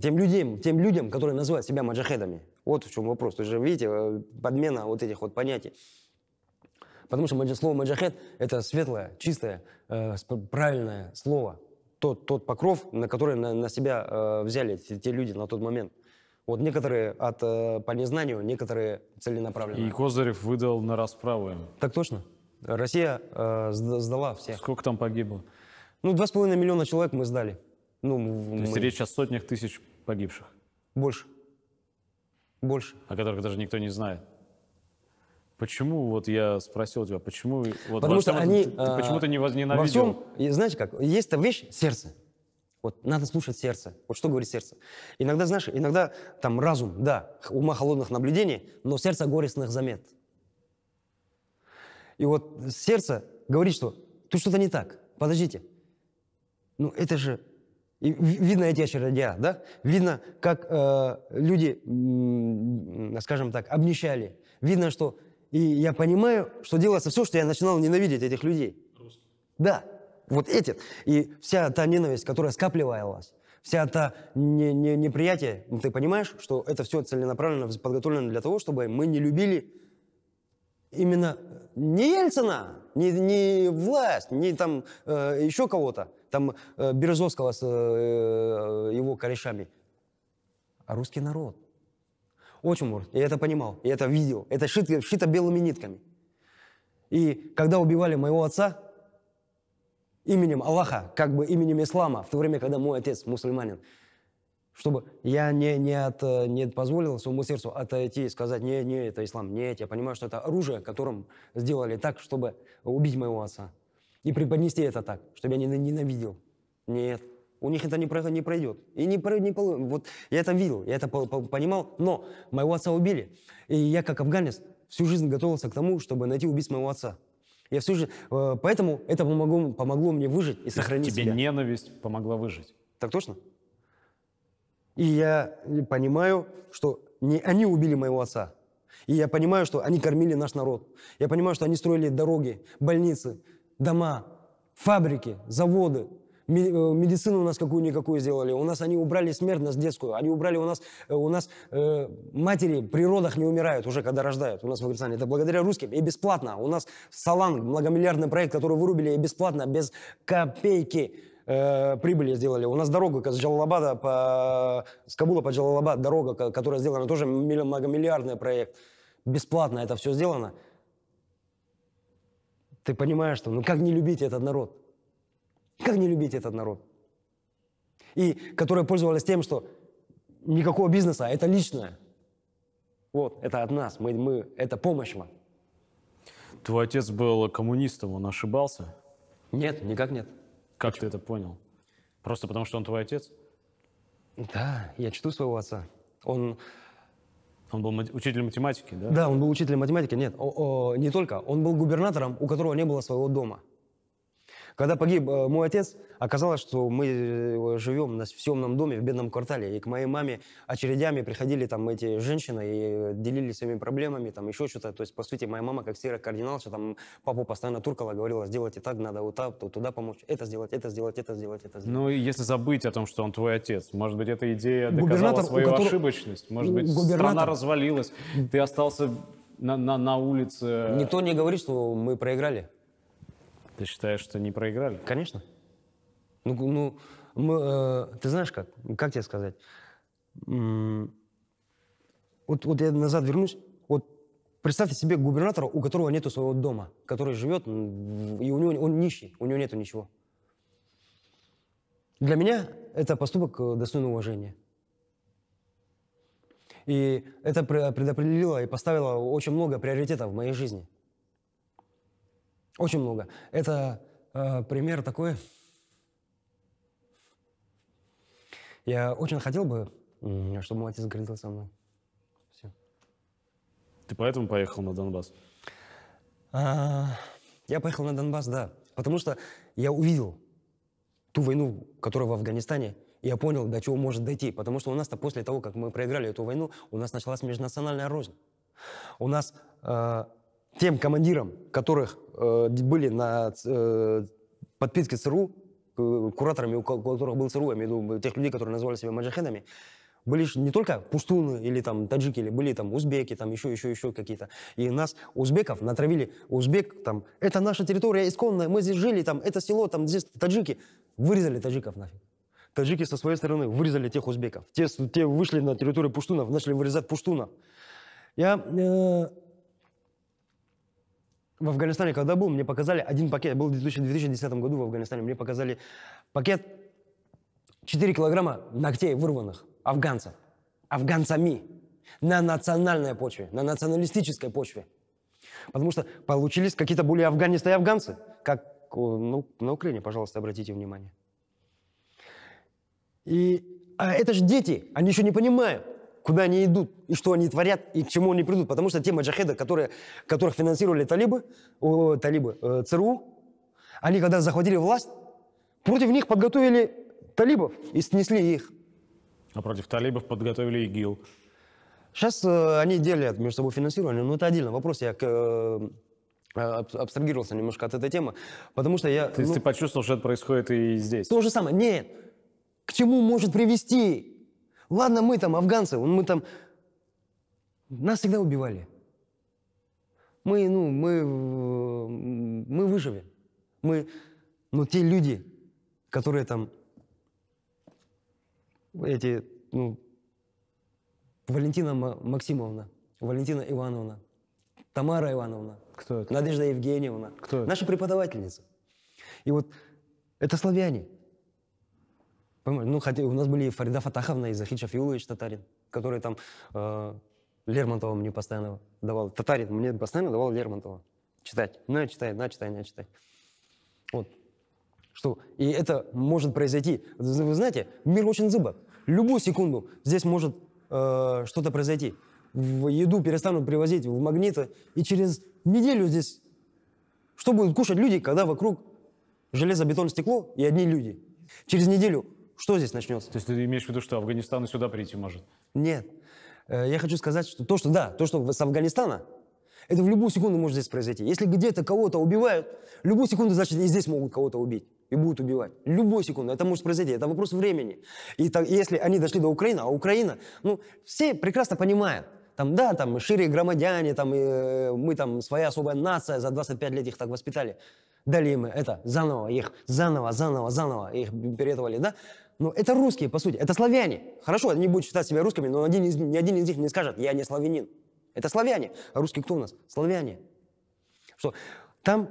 Тем людям, тем людям, которые называют себя маджахедами. Вот в чем вопрос. То есть, видите, э, подмена вот этих вот понятий. Потому что слово маджахед – это светлое, чистое, э, правильное слово. Тот, тот покров, на который на, на себя э, взяли те, те люди на тот момент. Вот некоторые от, по незнанию, некоторые целенаправленно. И Козырев выдал на расправу им. Так точно. Россия э, сдала всех. Сколько там погибло? Ну, 2,5 миллиона человек мы сдали. Ну, То мы... есть речь о сотнях тысяч погибших? Больше. Больше. О которых даже никто не знает. Почему, вот я спросил тебя, почему... Вот, Потому что они... Ты, ты э, почему-то не возненавидел. Во всем, знаете как, есть то вещь сердце. Вот надо слушать сердце. Вот что говорит сердце. Иногда, знаешь, иногда там разум, да, ума холодных наблюдений, но сердце горестных замет. И вот сердце говорит, что тут что-то не так, подождите. Ну это же, и видно эти очередя, да? Видно, как э, люди, скажем так, обнищали. Видно, что, и я понимаю, что делается все, что я начинал ненавидеть этих людей. Русских. Да, вот эти. И вся та ненависть, которая скапливалась, вся та не, не, неприятие, ну, ты понимаешь, что это все целенаправленно подготовлено для того, чтобы мы не любили именно не Ельцина, не, не власть, не там э, еще кого-то, там э, Березовского с э, его корешами, а русский народ. Очень может. Я это понимал, я это видел. Это шито, шито белыми нитками. И когда убивали моего отца, именем Аллаха, как бы именем ислама, в то время, когда мой отец мусульманин, чтобы я не, не, от, э, не позволил своему сердцу отойти и сказать, не, не, это ислам, нет, я понимаю, что это оружие, которым сделали так, чтобы убить моего отца. И преподнести это так, чтобы я не ненавидел. Нет, у них это не, не пройдет. И не, не Вот я это видел, я это понимал, но моего отца убили. И я, как афганец, всю жизнь готовился к тому, чтобы найти убийц моего отца. Я всю жизнь... Э, поэтому это помогло, помогло мне выжить и сохранить Тебе себя. ненависть помогла выжить. Так точно? И я понимаю, что не они убили моего отца. И я понимаю, что они кормили наш народ. Я понимаю, что они строили дороги, больницы, дома, фабрики, заводы. Э, медицину у нас какую-никакую сделали. У нас они убрали смертность детскую. Они убрали у нас... Э, у нас э, матери при родах не умирают уже, когда рождают. У нас в Афганистане. Это благодаря русским. И бесплатно. У нас Салан, многомиллиардный проект, который вырубили и бесплатно, без копейки э, прибыли сделали. У нас дорога с Джалалабада по... С Кабула по Джалалабад, дорога, которая сделана, тоже многомиллиардный проект. Бесплатно это все сделано. Ты понимаешь, что ну как не любить этот народ? Как не любить этот народ? И которые пользовались тем, что никакого бизнеса, а это личное. Вот, это от нас, мы, мы, это помощь вам. Твой отец был коммунистом, он ошибался? Нет, никак нет. Как Почему? ты это понял? Просто потому, что он твой отец? Да, я чту своего отца. Он... Он был мат... учителем математики, да? Да, он был учителем математики, нет, о, о, не только. Он был губернатором, у которого не было своего дома. Когда погиб э, мой отец, оказалось, что мы э, живем в съемном доме в бедном квартале, и к моей маме очередями приходили там эти женщины и э, делились своими проблемами, там еще что-то. То есть, по сути, моя мама как серый кардинал, что там папу постоянно туркала, говорила, сделайте так, надо вот так, то туда помочь, это сделать, это сделать, это сделать, это сделать. Ну, и если забыть о том, что он твой отец, может быть, эта идея доказала свою которого... ошибочность, может быть, губернатор... страна развалилась, ты остался на, на, на улице. Никто не говорит, что мы проиграли. Ты считаешь, что не проиграли? Конечно. Ну, ну мы, э, ты знаешь как? Как тебе сказать? М вот, вот я назад вернусь. Вот представьте себе губернатора, у которого нету своего дома, который живет, и у него он нищий, у него нету ничего. Для меня это поступок э, достойного уважения. И это предопределило и поставило очень много приоритетов в моей жизни – очень много. Это э, пример такой. Я очень хотел бы, чтобы мой отец гордился со мной. Все. Ты поэтому поехал на Донбасс? А, я поехал на Донбасс, да. Потому что я увидел ту войну, которая в Афганистане, и я понял, до чего может дойти. Потому что у нас-то после того, как мы проиграли эту войну, у нас началась межнациональная рознь. У нас э, тем командирам, которых э, были на э, подписке ЦРУ, э, кураторами, у которых был ЦРУ, я имею в виду тех людей, которые называли себя маджахедами, были не только пуштуны или там таджики, или были там узбеки, там еще, еще, еще какие-то. И нас, узбеков, натравили. Узбек там, это наша территория исконная, мы здесь жили, там, это село, там здесь таджики. Вырезали таджиков нафиг. Таджики со своей стороны вырезали тех узбеков. Те, те вышли на территорию пуштунов, начали вырезать пуштунов. Я э, в Афганистане, когда был, мне показали один пакет, был в 2010 году в Афганистане, мне показали пакет 4 килограмма ногтей вырванных афганцев, афганцами на национальной почве, на националистической почве. Потому что получились какие-то более афганисты и афганцы, как ну, на Украине, пожалуйста, обратите внимание. И а это же дети, они еще не понимают куда они идут, и что они творят, и к чему они придут. Потому что те маджахеды, которые, которых финансировали талибы, о, талибы э, ЦРУ, они когда захватили власть, против них подготовили талибов и снесли их. А против талибов подготовили ИГИЛ. Сейчас э, они делят между собой финансирование, но это отдельный вопрос. Я к, э, э абстрагировался немножко от этой темы, потому что я... То есть ну, ты почувствовал, что это происходит и здесь? То же самое. Нет. К чему может привести Ладно, мы там афганцы, мы там... Нас всегда убивали. Мы, ну, мы, э, мы выживем. Мы, ну, те люди, которые там, эти, ну, Валентина Максимовна, Валентина Ивановна, Тамара Ивановна. Кто это? Надежда Евгеньевна. Кто это? Наша преподавательница. И вот это славяне. Ну, хотя у нас были Фарида Фатаховна и Захид Шафиулович Татарин, который там э, Лермонтова мне постоянно давал. Татарин мне постоянно давал Лермонтова читать. Ну, я читаю, на, ну, читай, на, ну, читай. Вот. Что? И это может произойти. Вы, вы знаете, мир очень зыбок. Любую секунду здесь может э, что-то произойти. В еду перестанут привозить в магниты, и через неделю здесь что будут кушать люди, когда вокруг железобетон, стекло и одни люди? Через неделю что здесь начнется? То есть ты имеешь в виду, что Афганистан и сюда прийти может? Нет. Э, я хочу сказать, что то, что да, то, что с Афганистана, это в любую секунду может здесь произойти. Если где-то кого-то убивают, в любую секунду, значит, и здесь могут кого-то убить. И будут убивать. В любую секунду. Это может произойти. Это вопрос времени. И так, если они дошли до Украины, а Украина, ну, все прекрасно понимают, там, да, там, шире громадяне, там, и э, мы там, своя особая нация, за 25 лет их так воспитали. Дали мы это, заново их, заново, заново, заново их перетовали, да? Но это русские, по сути, это славяне. Хорошо, они будут считать себя русскими, но один из, ни один из них не скажет, я не славянин. Это славяне. А русские кто у нас? Славяне. Что? Там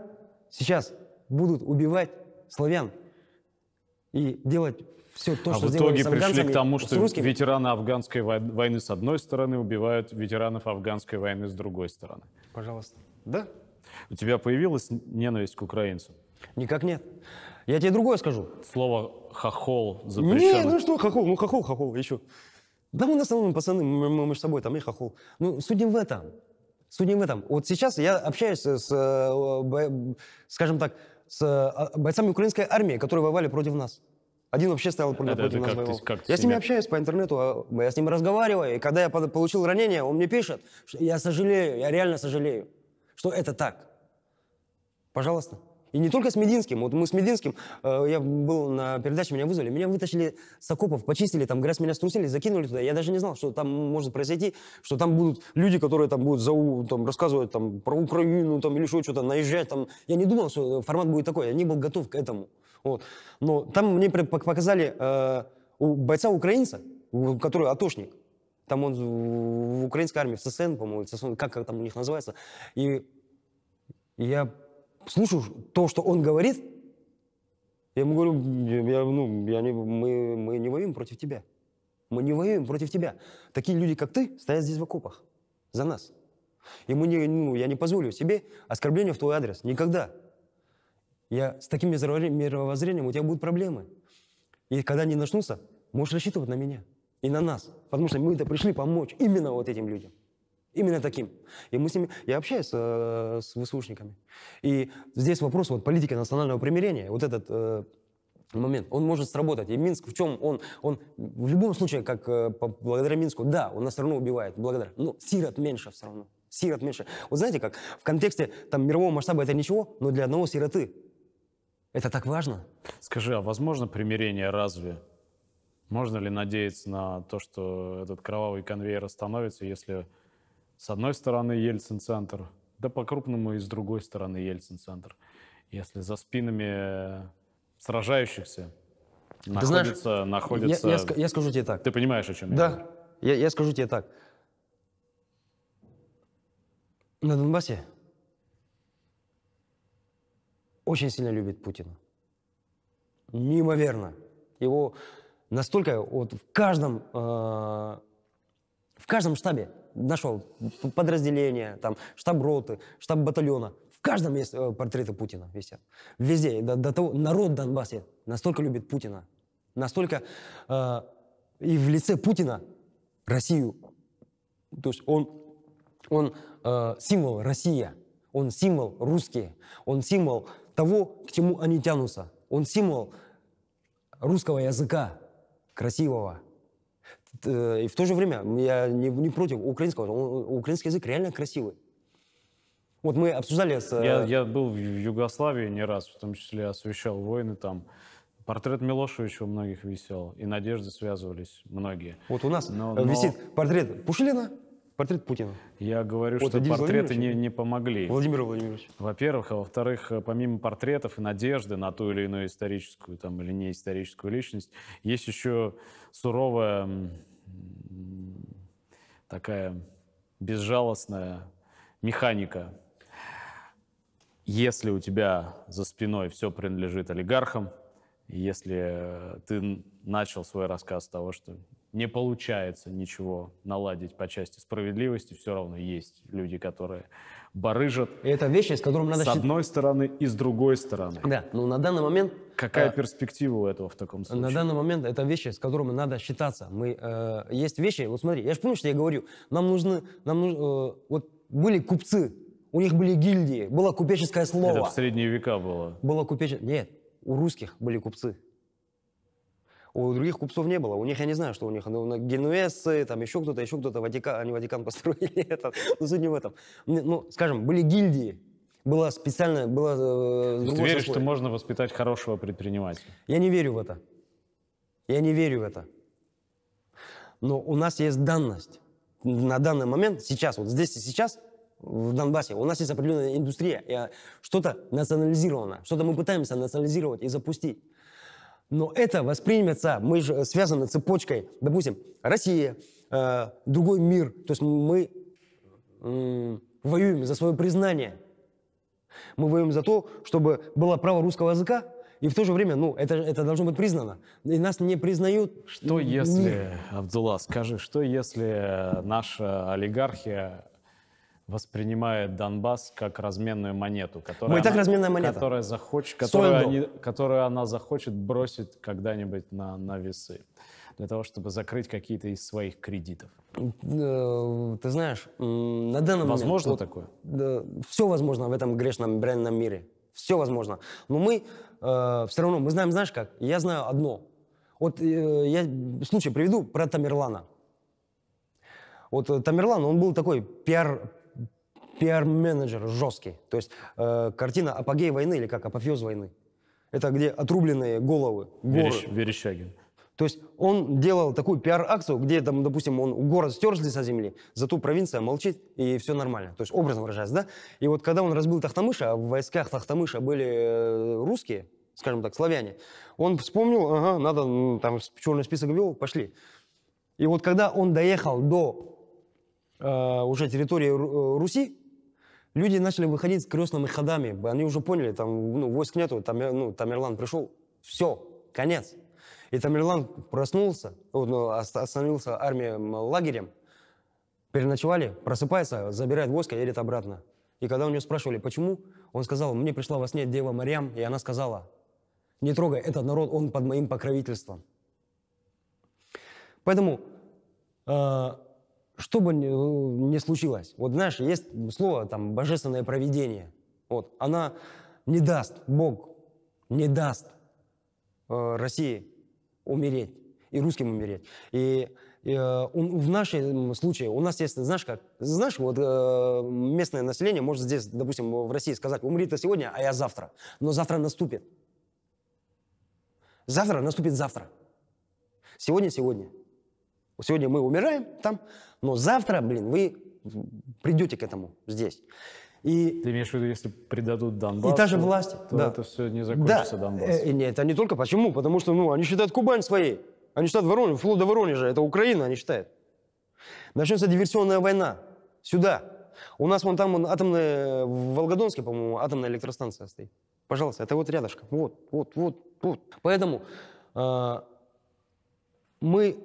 сейчас будут убивать славян и делать все то, а в итоге пришли к тому, что русскими... ветераны афганской войны с одной стороны убивают ветеранов афганской войны с другой стороны. Пожалуйста. Да. У тебя появилась ненависть к украинцам? Никак нет. Я тебе другое скажу. Слово хохол запрещено. Не, ну что хохол, ну хохол, хохол, еще. Да мы на основном пацаны, мы, мы, мы с собой там и хохол. Ну, судим в этом. судим в этом. Вот сейчас я общаюсь с, э, скажем так, с э, бойцами украинской армии, которые воевали против нас. Один вообще стоял напротив нас воевал. Ты, я с ними общаюсь по интернету, а, я с ним разговариваю, и когда я получил ранение, он мне пишет, что я сожалею, я реально сожалею, что это так. Пожалуйста. И не только с Мединским. Вот мы с Мединским, э, я был на передаче, меня вызвали, меня вытащили с окопов, почистили, там грязь меня струсили, закинули туда. Я даже не знал, что там может произойти, что там будут люди, которые там будут за, там, рассказывать там, про Украину там, или еще что-то, наезжать. Там. Я не думал, что формат будет такой. Я не был готов к этому. Вот. Но там мне показали э, бойца-украинца, который атошник. Там он в украинской армии, в ССН, по-моему, ССН, как, как там у них называется. И я слушаю то, что он говорит, я ему говорю, я, ну, я не, мы, мы не воюем против тебя. Мы не воюем против тебя. Такие люди, как ты, стоят здесь в окопах. За нас. И мы не, ну, я не позволю себе оскорбления в твой адрес. Никогда я, с таким мировоззрением у тебя будут проблемы. И когда они начнутся, можешь рассчитывать на меня и на нас. Потому что мы это пришли помочь именно вот этим людям. Именно таким. И мы с ними... Я общаюсь э, с выслушниками. И здесь вопрос вот политики национального примирения. Вот этот э, момент, он может сработать. И Минск, в чем он, он в любом случае, как э, по, благодаря Минску, да, он нас все равно убивает, благодаря, но сирот меньше все равно. Сирот меньше. Вот знаете как, в контексте там мирового масштаба это ничего, но для одного сироты это так важно? Скажи, а возможно примирение разве? Можно ли надеяться на то, что этот кровавый конвейер остановится, если с одной стороны Ельцин-центр, да по-крупному и с другой стороны Ельцин-центр, если за спинами сражающихся находится... Знаешь, находится... Я, я, я скажу тебе так. Ты понимаешь, о чем да. я говорю? Да, я, я скажу тебе так. На Донбассе очень сильно любит Путина. Неимоверно. Его настолько вот в каждом э, в каждом штабе нашел подразделение, там, штаб роты, штаб батальона. В каждом есть э, портреты Путина висят. Везде. До, до того, народ в Донбассе настолько любит Путина. Настолько э, и в лице Путина Россию. То есть он, он э, символ Россия, он символ русские, он символ того, к чему они тянутся. Он символ русского языка, красивого. Э, и в то же время я не, не против украинского. Он, украинский язык реально красивый. Вот мы обсуждали с... Я, э, я был в Югославии не раз, в том числе освещал войны там. Портрет Милошевича у многих висел, и надежды связывались многие. Вот у нас но, э, висит но... портрет Пушилина, Портрет Путина. Я говорю, вот, что Денис портреты не, не помогли. Владимир Владимирович. Во-первых, а во-вторых, э, помимо портретов и надежды на ту или иную историческую там, или неисторическую личность, есть еще суровая такая безжалостная механика. Если у тебя за спиной все принадлежит олигархам, если ты начал свой рассказ с того, что не получается ничего наладить по части справедливости, все равно есть люди, которые барыжат. И это вечность, которую надо... С одной стороны и с другой стороны. Да, но ну, на данный момент... Какая э, перспектива у этого в таком случае? На данный момент это вещи, с которыми надо считаться. Мы, э, есть вещи, вот смотри, я же помню, что я говорю, нам нужны, нам нужны, э, вот были купцы, у них были гильдии, было купеческое слово. Это в средние века было. Было купеческое, нет, у русских были купцы. У других купцов не было. У них, я не знаю, что у них. Ну, генуэзцы, там еще кто-то, еще кто-то. Ватикан, они Ватикан (laughs) построили это. Ну, суть не в этом. Ну, скажем, были гильдии. Была специально, была... Э, ты веришь, что можно воспитать хорошего предпринимателя? Я не верю в это. Я не верю в это. Но у нас есть данность. На данный момент, сейчас, вот здесь и сейчас, в Донбассе, у нас есть определенная индустрия. Э, что-то национализировано, что-то мы пытаемся национализировать и запустить. Но это воспримется, мы же э, связаны цепочкой, допустим, Россия, э, другой мир. То есть мы воюем за свое признание. Мы воюем за то, чтобы было право русского языка, и в то же время, ну, это, это должно быть признано. И нас не признают. Что если, Абдулла, скажи, что если наша олигархия воспринимает Донбасс как разменную монету, которая, Мы она, так разменная монета. которая, захоч, которую, они, которую она захочет бросить когда-нибудь на, на весы для того, чтобы закрыть какие-то из своих кредитов? Э, ты знаешь, на данный возможно момент... Возможно такое? Да, все возможно в этом грешном бренном мире. Все возможно. Но мы э, все равно, мы знаем, знаешь как? Я знаю одно. Вот э, я случай приведу про Тамерлана. Вот э, Тамерлан, он был такой пиар, пиар-менеджер жесткий. То есть э, картина апогей войны или как апофеоз войны. Это где отрубленные головы, горы. Верещ, Верещагин. То есть он делал такую пиар-акцию, где, там, допустим, он город стерзли со земли, зато провинция молчит, и все нормально. То есть образно выражаясь, да? И вот когда он разбил Тахтамыша, а в войсках Тахтамыша были э, русские, скажем так, славяне, он вспомнил, ага, надо, ну, там, черный список вел, пошли. И вот когда он доехал до э, уже территории э, Руси, Люди начали выходить с крестными ходами. Они уже поняли, там ну, войск нету, там, э, ну, Тамерлан пришел. Все, конец. И Тамерлан проснулся, ну, остановился армием лагерем, переночевали, просыпается, забирает войско, едет обратно. И когда у него спрашивали, почему, он сказал, мне пришла во сне Дева Марьям, и она сказала, не трогай этот народ, он под моим покровительством. Поэтому э, что бы э, ни случилось, вот знаешь, есть слово там божественное провидение. Вот, она не даст, Бог не даст э, России умереть и русским умереть. И, э, в нашем случае у нас есть, знаешь как, знаешь, вот э, местное население может здесь, допустим, в России сказать, умри ты сегодня, а я завтра. Но завтра наступит. Завтра наступит завтра. Сегодня, сегодня. Сегодня мы умираем там, но завтра, блин, вы придете к этому здесь. И Ты имеешь в виду, если придадут Донбасс? И та же власть. То да. это все не закончится да. Э, Донбасс. Э, нет, это не только. Почему? Потому что ну, они считают Кубань своей. Они считают Воронеж, вплоть до Воронежа. Это Украина, они считают. Начнется диверсионная война. Сюда. У нас вон там вон, атомная, в Волгодонске, по-моему, атомная электростанция стоит. Пожалуйста, это вот рядышком. Вот, вот, вот, вот. Поэтому э, мы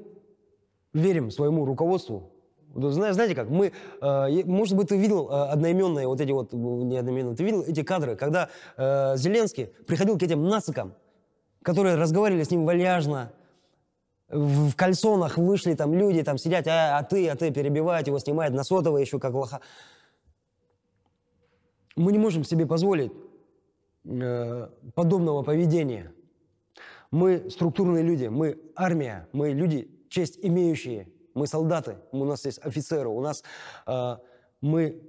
верим своему руководству, ну, Знаешь, Знаете как, мы, э, может быть, ты видел э, одноименные вот эти вот, э, не одноименные, ты видел эти кадры, когда Зеленский приходил к этим нацикам, которые разговаривали с ним вальяжно, в кальсонах вышли там люди, там сидят, а, а ты, а ты, перебивают его, снимают на сотовое еще как лоха. Мы не можем себе позволить э, подобного поведения. Мы структурные люди, мы армия, мы люди, честь имеющие – мы солдаты, у нас есть офицеры, у нас э, мы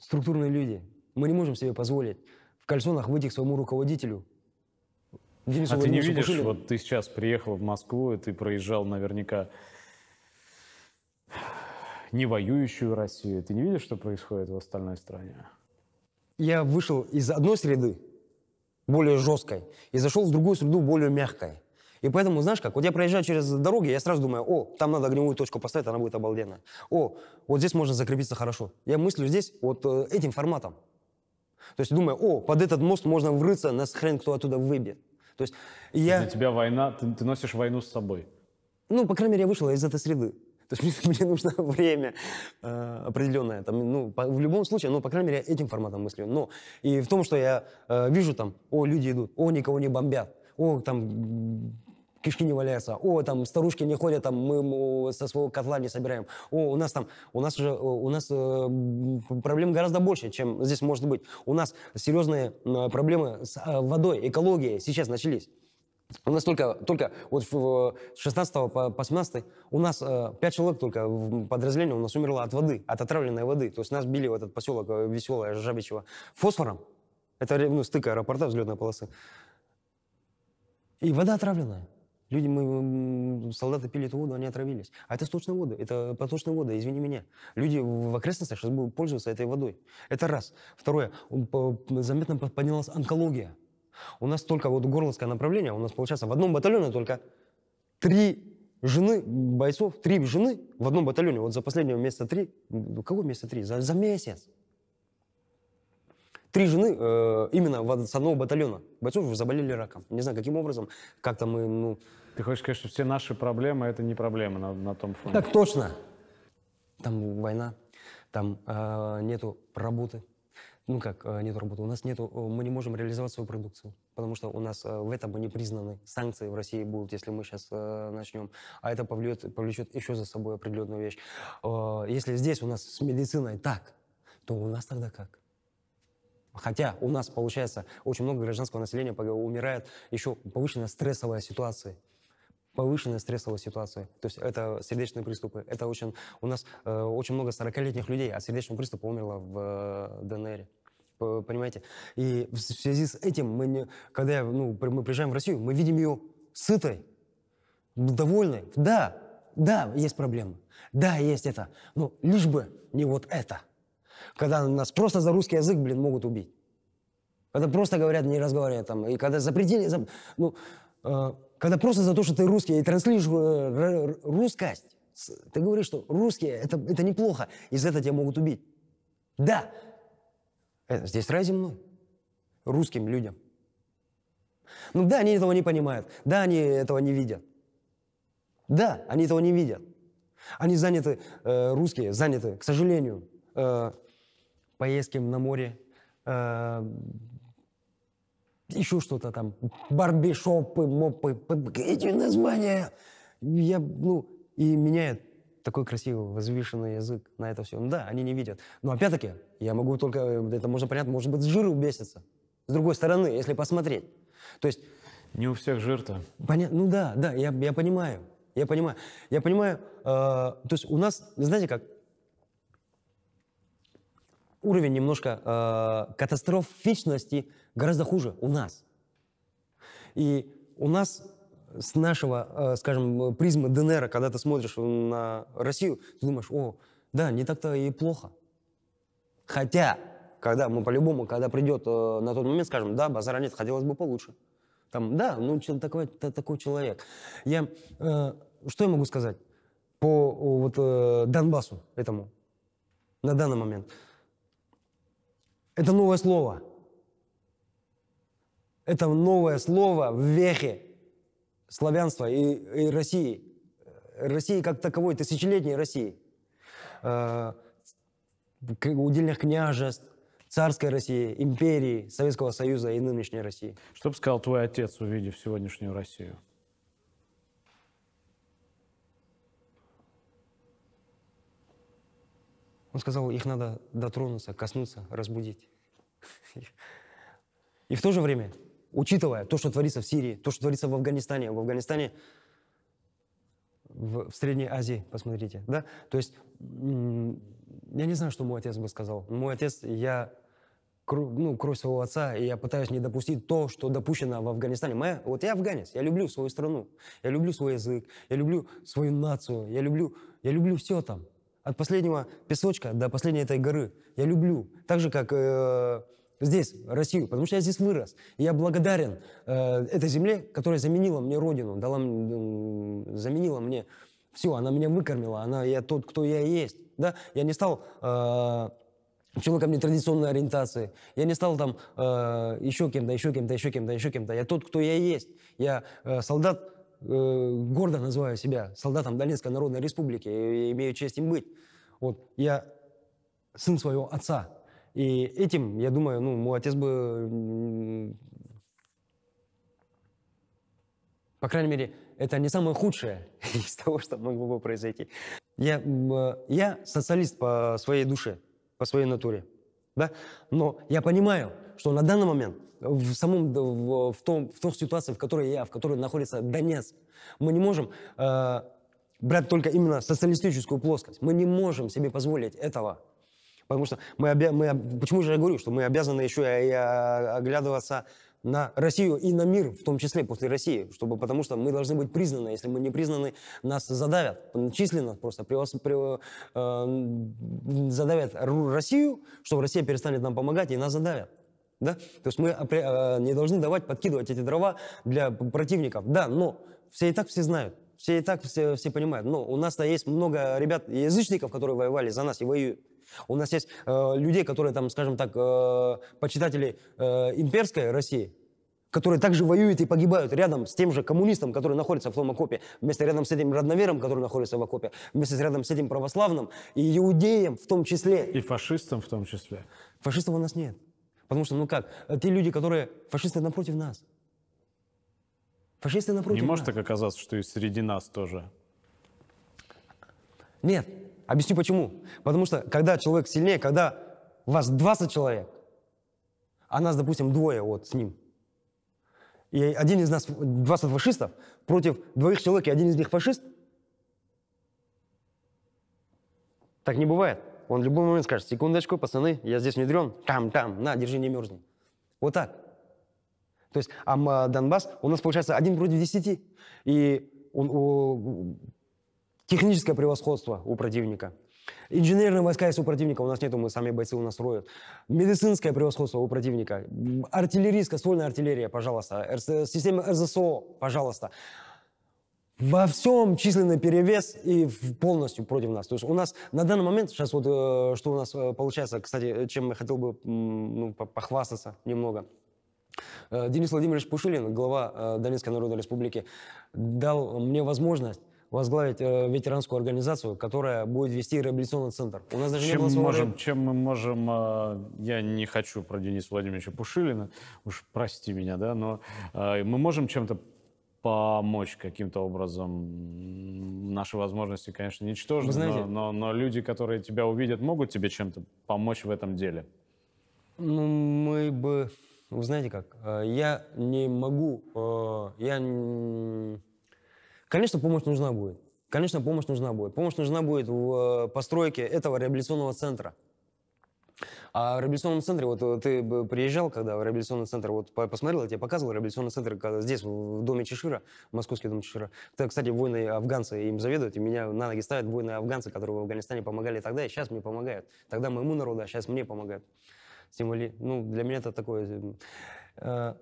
структурные люди. Мы не можем себе позволить в кальсонах выйти к своему руководителю. Денису а ты не видишь, Пушилину. вот ты сейчас приехал в Москву, и ты проезжал наверняка не воюющую Россию. Ты не видишь, что происходит в остальной стране? Я вышел из одной среды, более жесткой, и зашел в другую среду, более мягкой. И поэтому, знаешь как, вот я проезжаю через дороги, я сразу думаю, о, там надо огневую точку поставить, она будет обалденная. О, вот здесь можно закрепиться хорошо. Я мыслю здесь вот э, этим форматом. То есть думаю, о, под этот мост можно врыться, нас хрен кто оттуда выбьет. То есть я... Для тебя война, ты, ты носишь войну с собой. Ну, по крайней мере, я вышел из этой среды. То есть мне, (laughs) мне нужно (laughs) время э, определенное. Там, ну, по, в любом случае, ну, по крайней мере, этим форматом мыслю. Но и в том, что я э, вижу там, о, люди идут, о, никого не бомбят, о, там кишки не валяются, о, там старушки не ходят, там мы со своего котла не собираем, о, у нас там, у нас уже, э, у нас э, проблем гораздо больше, чем здесь может быть. У нас серьезные проблемы с э, водой, экологией сейчас начались. У нас только, только вот с 16 по, по 17 у нас э, 5 человек только в подразделении у нас умерло от воды, от отравленной воды. То есть нас били в этот поселок веселое Жабичево фосфором. Это ну, стык аэропорта, взлетной полосы. И вода отравленная. Люди, мы, солдаты пили эту воду, они отравились. А это сточная вода, это поточная вода, извини меня. Люди в окрестностях сейчас будут пользоваться этой водой. Это раз. Второе, заметно поднялась онкология. У нас только вот горловское направление, у нас получается в одном батальоне только три жены бойцов, три жены в одном батальоне. Вот за последнее место три, кого место три? За, за месяц. Три жены э, именно с одного батальона бойцов заболели раком. Не знаю, каким образом, как-то мы, ну, ты хочешь сказать, что все наши проблемы — это не проблемы на, на том фоне? Так точно. Там война, там э, нету работы. Ну как э, нету работы? У нас нету, э, мы не можем реализовать свою продукцию, потому что у нас э, в этом мы не признаны. Санкции в России будут, если мы сейчас э, начнем. А это повлечет, повлечет еще за собой определенную вещь. Э, если здесь у нас с медициной так, то у нас тогда как? Хотя у нас, получается, очень много гражданского населения умирает еще повышенная стрессовая ситуация повышенная стрессовая ситуация. То есть это сердечные приступы. Это очень... У нас э, очень много 40-летних людей от сердечного приступа умерло в э, ДНР. Понимаете? И в связи с этим, мы не, когда я, ну, мы приезжаем в Россию, мы видим ее сытой, довольной. Да, да, есть проблемы. Да, есть это. Но лишь бы не вот это. Когда нас просто за русский язык, блин, могут убить. Когда просто говорят, не разговаривают там. И когда запретили... Зап... Ну, э, когда просто за то, что ты русский, и транслируешь э, русскость, ты говоришь, что русские это, это неплохо, из за этого тебя могут убить. Да, это, здесь рай земной, русским людям. Ну да, они этого не понимают, да, они этого не видят. Да, они этого не видят. Они заняты, э, русские, заняты, к сожалению, э, поездки на море, э, еще что-то там, барбишопы, мопы, эти названия. Я, ну, и меняет такой красивый, возвышенный язык на это все. Ну да, они не видят. Но опять-таки, я могу только, э, это можно понять, может быть, с жиру бесится. С другой стороны, если посмотреть. То есть... Не у всех жир-то. Понятно, ну да, да, я, я понимаю. Я понимаю. Я понимаю, э, то есть у нас, знаете как, уровень немножко э, катастрофичности гораздо хуже у нас. И у нас с нашего, э, скажем, призмы ДНР, когда ты смотришь на Россию, ты думаешь, о, да, не так-то и плохо. Хотя, когда мы ну, по-любому, когда придет э, на тот момент, скажем, да, базара нет, хотелось бы получше. Там, да, ну, такой, такой человек. Я, э, что я могу сказать по вот э, Донбассу этому на данный момент? Это новое слово. Это новое слово в вехе славянства и, и России. России как таковой, тысячелетней России. Э, удельных княжеств, царской России, империи, Советского Союза и нынешней России. Что бы сказал твой отец, увидев сегодняшнюю Россию? Он сказал, их надо дотронуться, коснуться, разбудить. И в то же время, учитывая то, что творится в Сирии, то, что творится в Афганистане, в Афганистане, в, в Средней Азии, посмотрите, да, то есть я не знаю, что мой отец бы сказал. Мой отец, я ну, кровь своего отца, и я пытаюсь не допустить то, что допущено в Афганистане. Моя, вот я афганец, я люблю свою страну, я люблю свой язык, я люблю свою нацию, я люблю, я люблю все там. От последнего песочка до последней этой горы. Я люблю. Так же, как э, здесь, Россию, потому что я здесь вырос. И я благодарен э, этой земле, которая заменила мне родину, дала, э, заменила мне все, она меня выкормила, она, я тот, кто я есть. Да? Я не стал э, человеком нетрадиционной ориентации. Я не стал там э, еще кем-то, еще кем-то, еще кем-то, еще кем-то. Я тот, кто я есть. Я э, солдат Э, гордо называю себя солдатом Донецкой Народной Республики и имею честь им быть. Вот, я сын своего отца. И этим, я думаю, ну, мой отец бы... По крайней мере, это не самое худшее (laughs) из того, что могло бы произойти. Я, э, я социалист по своей душе, по своей натуре. Да? Но я понимаю, что на данный момент в самом, в, в, том, в той ситуации, в которой я, в которой находится Донец. Мы не можем э, брать только именно социалистическую плоскость. Мы не можем себе позволить этого. Потому что мы, обя- мы почему же я говорю, что мы обязаны еще и а, оглядываться на Россию и на мир, в том числе после России, чтобы, потому что мы должны быть признаны. Если мы не признаны, нас задавят, численно просто при, при, э, задавят Россию, чтобы Россия перестанет нам помогать, и нас задавят. Да? То есть мы а, не должны давать подкидывать эти дрова для противников. Да, но все и так все знают все и так все, все понимают. Но у нас-то есть много ребят, язычников, которые воевали за нас и воюют. У нас есть э, людей, которые там, скажем так, э, почитатели э, имперской России, которые также воюют и погибают рядом с тем же коммунистом, который находится в том окопе, вместе рядом с этим родновером, который находится в окопе, вместе рядом с этим православным и иудеем в том числе. И фашистом в том числе. Фашистов у нас нет. Потому что, ну как, э, те люди, которые... Фашисты напротив нас. Фашисты напротив Не нас. может так оказаться, что и среди нас тоже? Нет. Объясню почему. Потому что, когда человек сильнее, когда вас 20 человек, а нас, допустим, двое вот с ним, и один из нас 20 фашистов против двоих человек, и один из них фашист, так не бывает. Он в любой момент скажет, секундочку, пацаны, я здесь внедрен, там-там, на, держи, не мерзни. Вот так. То есть, а, а Донбасс, у нас получается один против десяти. И он, у, техническое превосходство у противника. Инженерные войска есть у противника, у нас нету, мы сами бойцы у нас роют, Медицинское превосходство у противника. Артиллерийская, ствольная артиллерия, пожалуйста. РС, система РЗСО, пожалуйста во всем численный перевес и полностью против нас. То есть у нас на данный момент, сейчас вот э, что у нас э, получается, кстати, чем я хотел бы ну, похвастаться немного. Э, Денис Владимирович Пушилин, глава Донецкой Народной Республики, дал мне возможность возглавить э, ветеранскую организацию, которая будет вести реабилитационный центр. У нас даже чем не было своего... можем, Чем мы можем... Э, я не хочу про Дениса Владимировича Пушилина, уж прости меня, да, но э, мы можем чем-то помочь каким-то образом. Наши возможности, конечно, ничтожны, знаете, но, но, но люди, которые тебя увидят, могут тебе чем-то помочь в этом деле? Ну, мы бы... Вы знаете как? Э, я не могу... Э, я... Конечно, помощь нужна будет. Конечно, помощь нужна будет. Помощь нужна будет в э, постройке этого реабилитационного центра. А в реабилитационном центре, вот э, ты приезжал, когда в реабилитационный центр, вот посмотрел, я тебе показывал реабилитационный центр когда, здесь, в доме Чешира, московский дом Чешира. Это, кстати, воины афганцы им заведуют, и меня на ноги ставят воины афганцы, которые в Афганистане помогали тогда, и сейчас мне помогают. Тогда моему народу, а сейчас мне помогают. Тем ну, для меня это такое... Эм, э,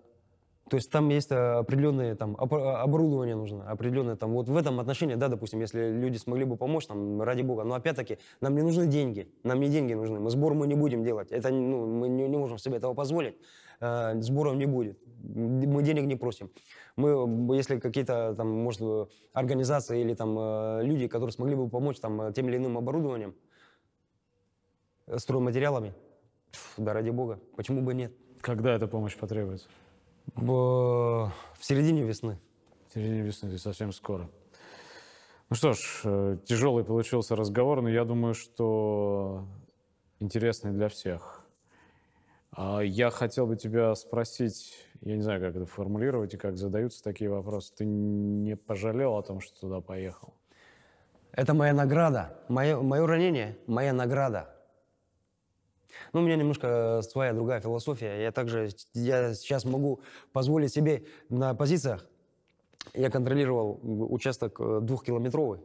то есть там есть э, определенное там э, оборудование нужно, определенное там вот в этом отношении, да, допустим, если люди смогли бы помочь, там ради бога. Но опять-таки нам не нужны деньги, нам не деньги нужны. Мы сбор мы не будем делать, это ну, мы не, не можем себе этого позволить. Э, сборов не будет, мы денег не просим. Мы, если какие-то там, может, организации или там люди, которые смогли бы помочь там тем или иным оборудованием, стройматериалами, да ради бога, почему бы нет? Когда эта помощь потребуется? В середине весны. В середине весны, то есть совсем скоро. Ну что ж, э, тяжелый получился разговор, но я думаю, что интересный для всех. А я хотел бы тебя спросить, я не знаю, как это формулировать и как задаются такие вопросы. Ты не пожалел о том, что туда поехал? Это моя награда, мое, мое ранение, моя награда. Ну, у меня немножко э, своя другая философия. Я также, я сейчас могу позволить себе на позициях, я контролировал участок э, двухкилометровый,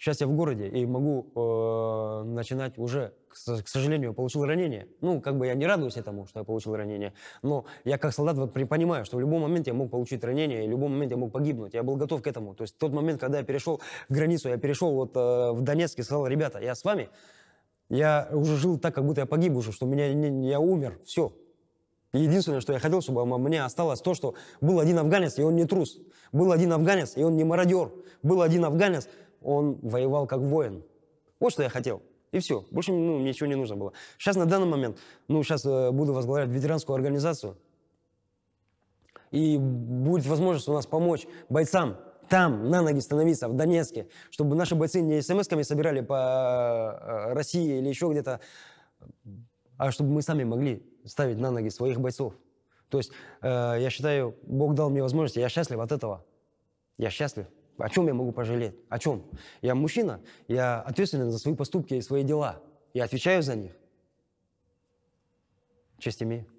Сейчас я в городе и могу э, начинать уже, к, к сожалению, получил ранение. Ну, как бы я не радуюсь этому, что я получил ранение, но я как солдат вот понимаю, что в любой момент я мог получить ранение, и в любой момент я мог погибнуть. Я был готов к этому. То есть тот момент, когда я перешел границу, я перешел вот э, в Донецк и сказал, ребята, я с вами, я уже жил так, как будто я погиб уже, что меня, не, я умер, все. единственное, что я хотел, чтобы мне осталось то, что был один афганец, и он не трус. Был один афганец, и он не мародер. Был один афганец, он воевал как воин. Вот что я хотел. И все. Больше ну, ничего не нужно было. Сейчас на данный момент, ну, сейчас э, буду возглавлять ветеранскую организацию. И будет возможность у нас помочь бойцам, там на ноги становиться, в Донецке, чтобы наши бойцы не смс-ками собирали по э, России или еще где-то, а чтобы мы сами могли ставить на ноги своих бойцов. То есть э, я считаю, Бог дал мне возможность, я счастлив от этого. Я счастлив. О чем я могу пожалеть? О чем? Я мужчина, я ответственен за свои поступки и свои дела. Я отвечаю за них. Честь имею.